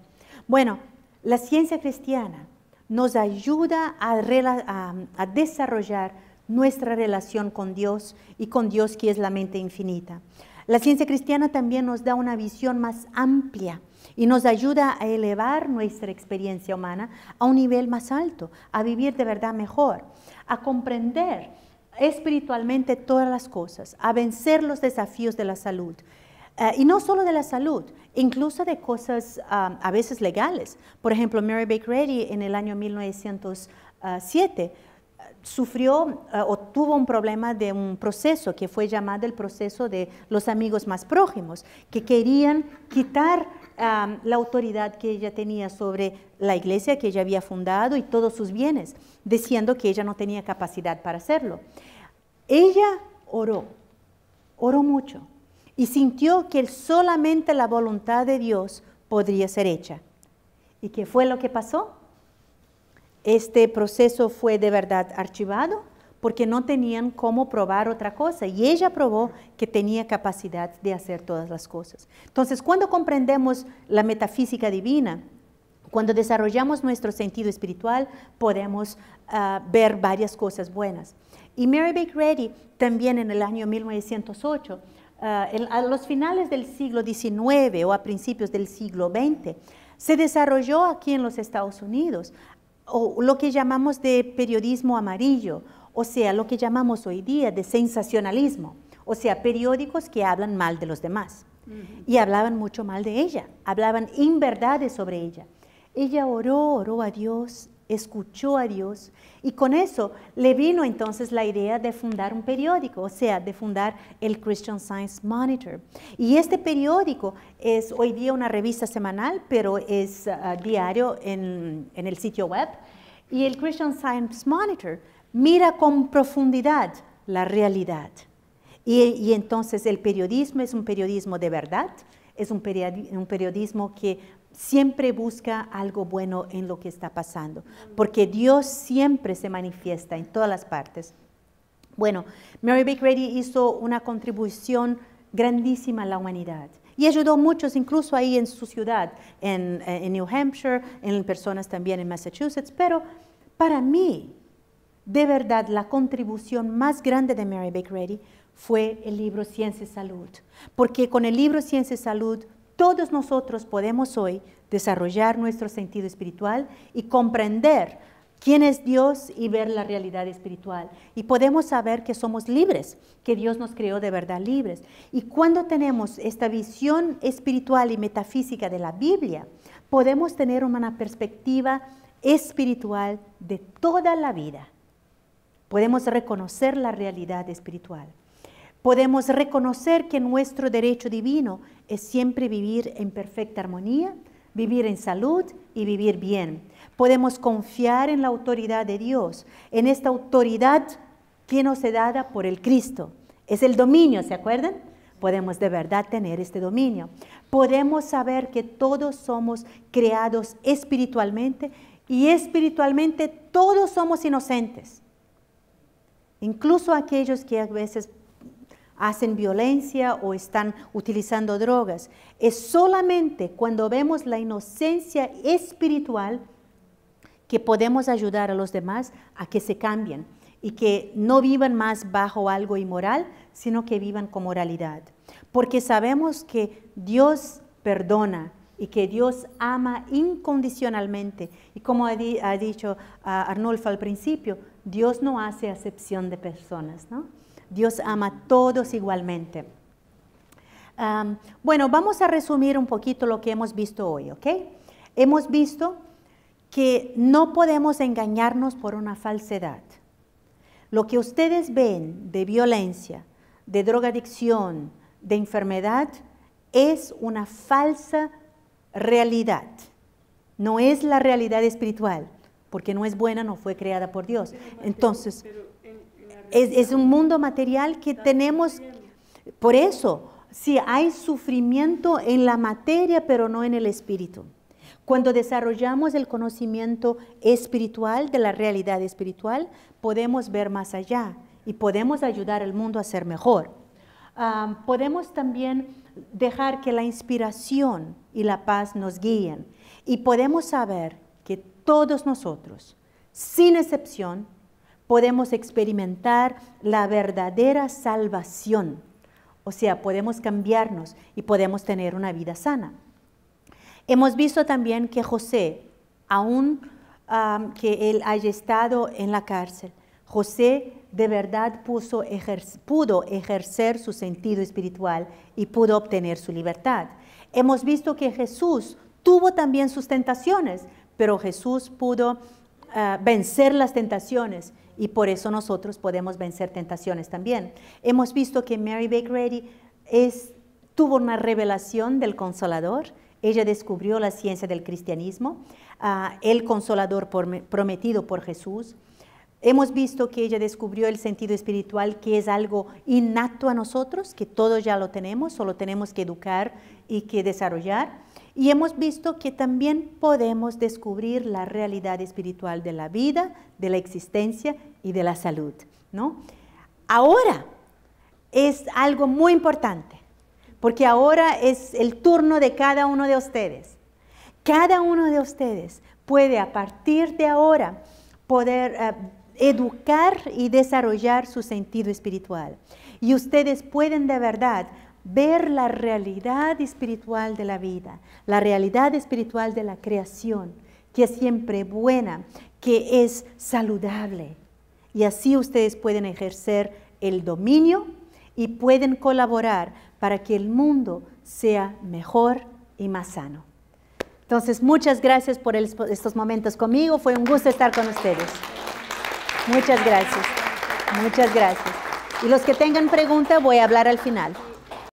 Bueno, la ciencia cristiana nos ayuda a, desarrollar nuestra relación con Dios y con Dios que es la mente infinita. La ciencia cristiana también nos da una visión más amplia y nos ayuda a elevar nuestra experiencia humana a un nivel más alto, a vivir de verdad mejor, a comprender espiritualmente todas las cosas, a vencer los desafíos de la salud. Eh, y no solo de la salud, incluso de cosas um, a veces legales. Por ejemplo, Mary Baker Eddy en el año 1907 eh, sufrió eh, o tuvo un problema de un proceso que fue llamado el proceso de los amigos más prójimos, que querían quitar la autoridad que ella tenía sobre la iglesia que ella había fundado y todos sus bienes, diciendo que ella no tenía capacidad para hacerlo. Ella oró, oró mucho y sintió que solamente la voluntad de Dios podría ser hecha. ¿Y qué fue lo que pasó? Este proceso fue de verdad archivado porque no tenían cómo probar otra cosa y ella probó que tenía capacidad de hacer todas las cosas. Entonces, cuando comprendemos la metafísica divina, cuando desarrollamos nuestro sentido espiritual, podemos ah, ver varias cosas buenas. Y Mary Baker Eddy también en el año 1908, ah, a los finales del siglo XIX o a principios del siglo XX, se desarrolló aquí en los Estados Unidos lo que llamamos de periodismo amarillo o sea, lo que llamamos hoy día de sensacionalismo, o sea, periódicos que hablan mal de los demás. Y hablaban mucho mal de ella, hablaban inverdades sobre ella. Ella oró, oró a Dios, escuchó a Dios y con eso le vino entonces la idea de fundar un periódico, o sea, de fundar el Christian Science Monitor. Y este periódico es hoy día una revista semanal, pero es ah, diario en el sitio web. Y el Christian Science Monitor mira con profundidad la realidad. Y, entonces el periodismo es un periodismo de verdad, es un, periodismo que siempre busca algo bueno en lo que está pasando, porque Dios siempre se manifiesta en todas las partes. Bueno, Mary Baker Eddy hizo una contribución grandísima a la humanidad y ayudó a muchos, incluso ahí en su ciudad, en New Hampshire, en personas también en Massachusetts, pero para mí de verdad la contribución más grande de Mary Baker Eddy fue el libro Ciencia y Salud, porque con el libro Ciencia y Salud todos nosotros podemos hoy desarrollar nuestro sentido espiritual y comprender quién es Dios y ver la realidad espiritual. Y podemos saber que somos libres, que Dios nos creó de verdad libres. Y cuando tenemos esta visión espiritual y metafísica de la Biblia, podemos tener una perspectiva espiritual de toda la vida. Podemos reconocer la realidad espiritual. Podemos reconocer que nuestro derecho divino es siempre vivir en perfecta armonía, vivir en salud y vivir bien. Podemos confiar en la autoridad de Dios, en esta autoridad que nos es dada por el Cristo. Es el dominio, ¿se acuerdan? Podemos de verdad tener este dominio. Podemos saber que todos somos creados espiritualmente y espiritualmente todos somos inocentes incluso aquellos que a veces hacen violencia o están utilizando drogas. Es solamente cuando vemos la inocencia espiritual que podemos ayudar a los demás a que se cambien y que no vivan más bajo algo inmoral, sino que vivan con moralidad. Porque sabemos que Dios perdona y que Dios ama incondicionalmente. Y como ha, dicho ah, Arnulfo al principio, Dios no hace acepción de personas, ¿no? Dios ama a todos igualmente. bueno, vamos a resumir un poquito lo que hemos visto hoy, ¿ok? Hemos visto que no podemos engañarnos por una falsedad. Lo que ustedes ven de violencia, de drogadicción, de enfermedad, es una falsa realidad. No es la realidad espiritual porque no es buena, no fue creada por Dios. Entonces, es, un mundo material que tenemos, por eso, si hay sufrimiento en la materia, pero no en el espíritu. Cuando desarrollamos el conocimiento espiritual de la realidad espiritual, podemos ver más allá y podemos ayudar al mundo a ser mejor. podemos también dejar que la inspiración y la paz nos guíen y podemos saber todos nosotros, sin excepción, podemos experimentar la verdadera salvación. O sea, podemos cambiarnos y podemos tener una vida sana. Hemos visto también que José, aun que él haya estado en la cárcel, José de verdad pudo ejercer su sentido espiritual y pudo obtener su libertad. Hemos visto que Jesús tuvo también sus tentaciones, pero Jesús pudo eh, vencer las tentaciones y por eso nosotros podemos vencer tentaciones también. Hemos visto que Mary Baker Eddy tuvo una revelación del Consolador, ella descubrió la ciencia del cristianismo, ah, el Consolador prometido por Jesús. Hemos visto que ella descubrió el sentido espiritual, que es algo innato a nosotros, que todos ya lo tenemos, solo tenemos que educar y que desarrollar. Y hemos visto que también podemos descubrir la realidad espiritual de la vida, de la existencia y de la salud, ¿no? Ahora es algo muy importante, porque ahora es el turno de cada uno de ustedes. Cada uno de ustedes puede a partir de ahora poder eh, educar y desarrollar su sentido espiritual. Y ustedes pueden de verdad ver la realidad espiritual de la vida, la realidad espiritual de la creación, que es siempre buena, que es saludable. Y así ustedes pueden ejercer el dominio y pueden colaborar para que el mundo sea mejor y más sano. Entonces, muchas gracias por estos momentos conmigo. Fue un gusto estar con ustedes. Muchas gracias. Muchas gracias. Y los que tengan preguntas, voy a hablar al final.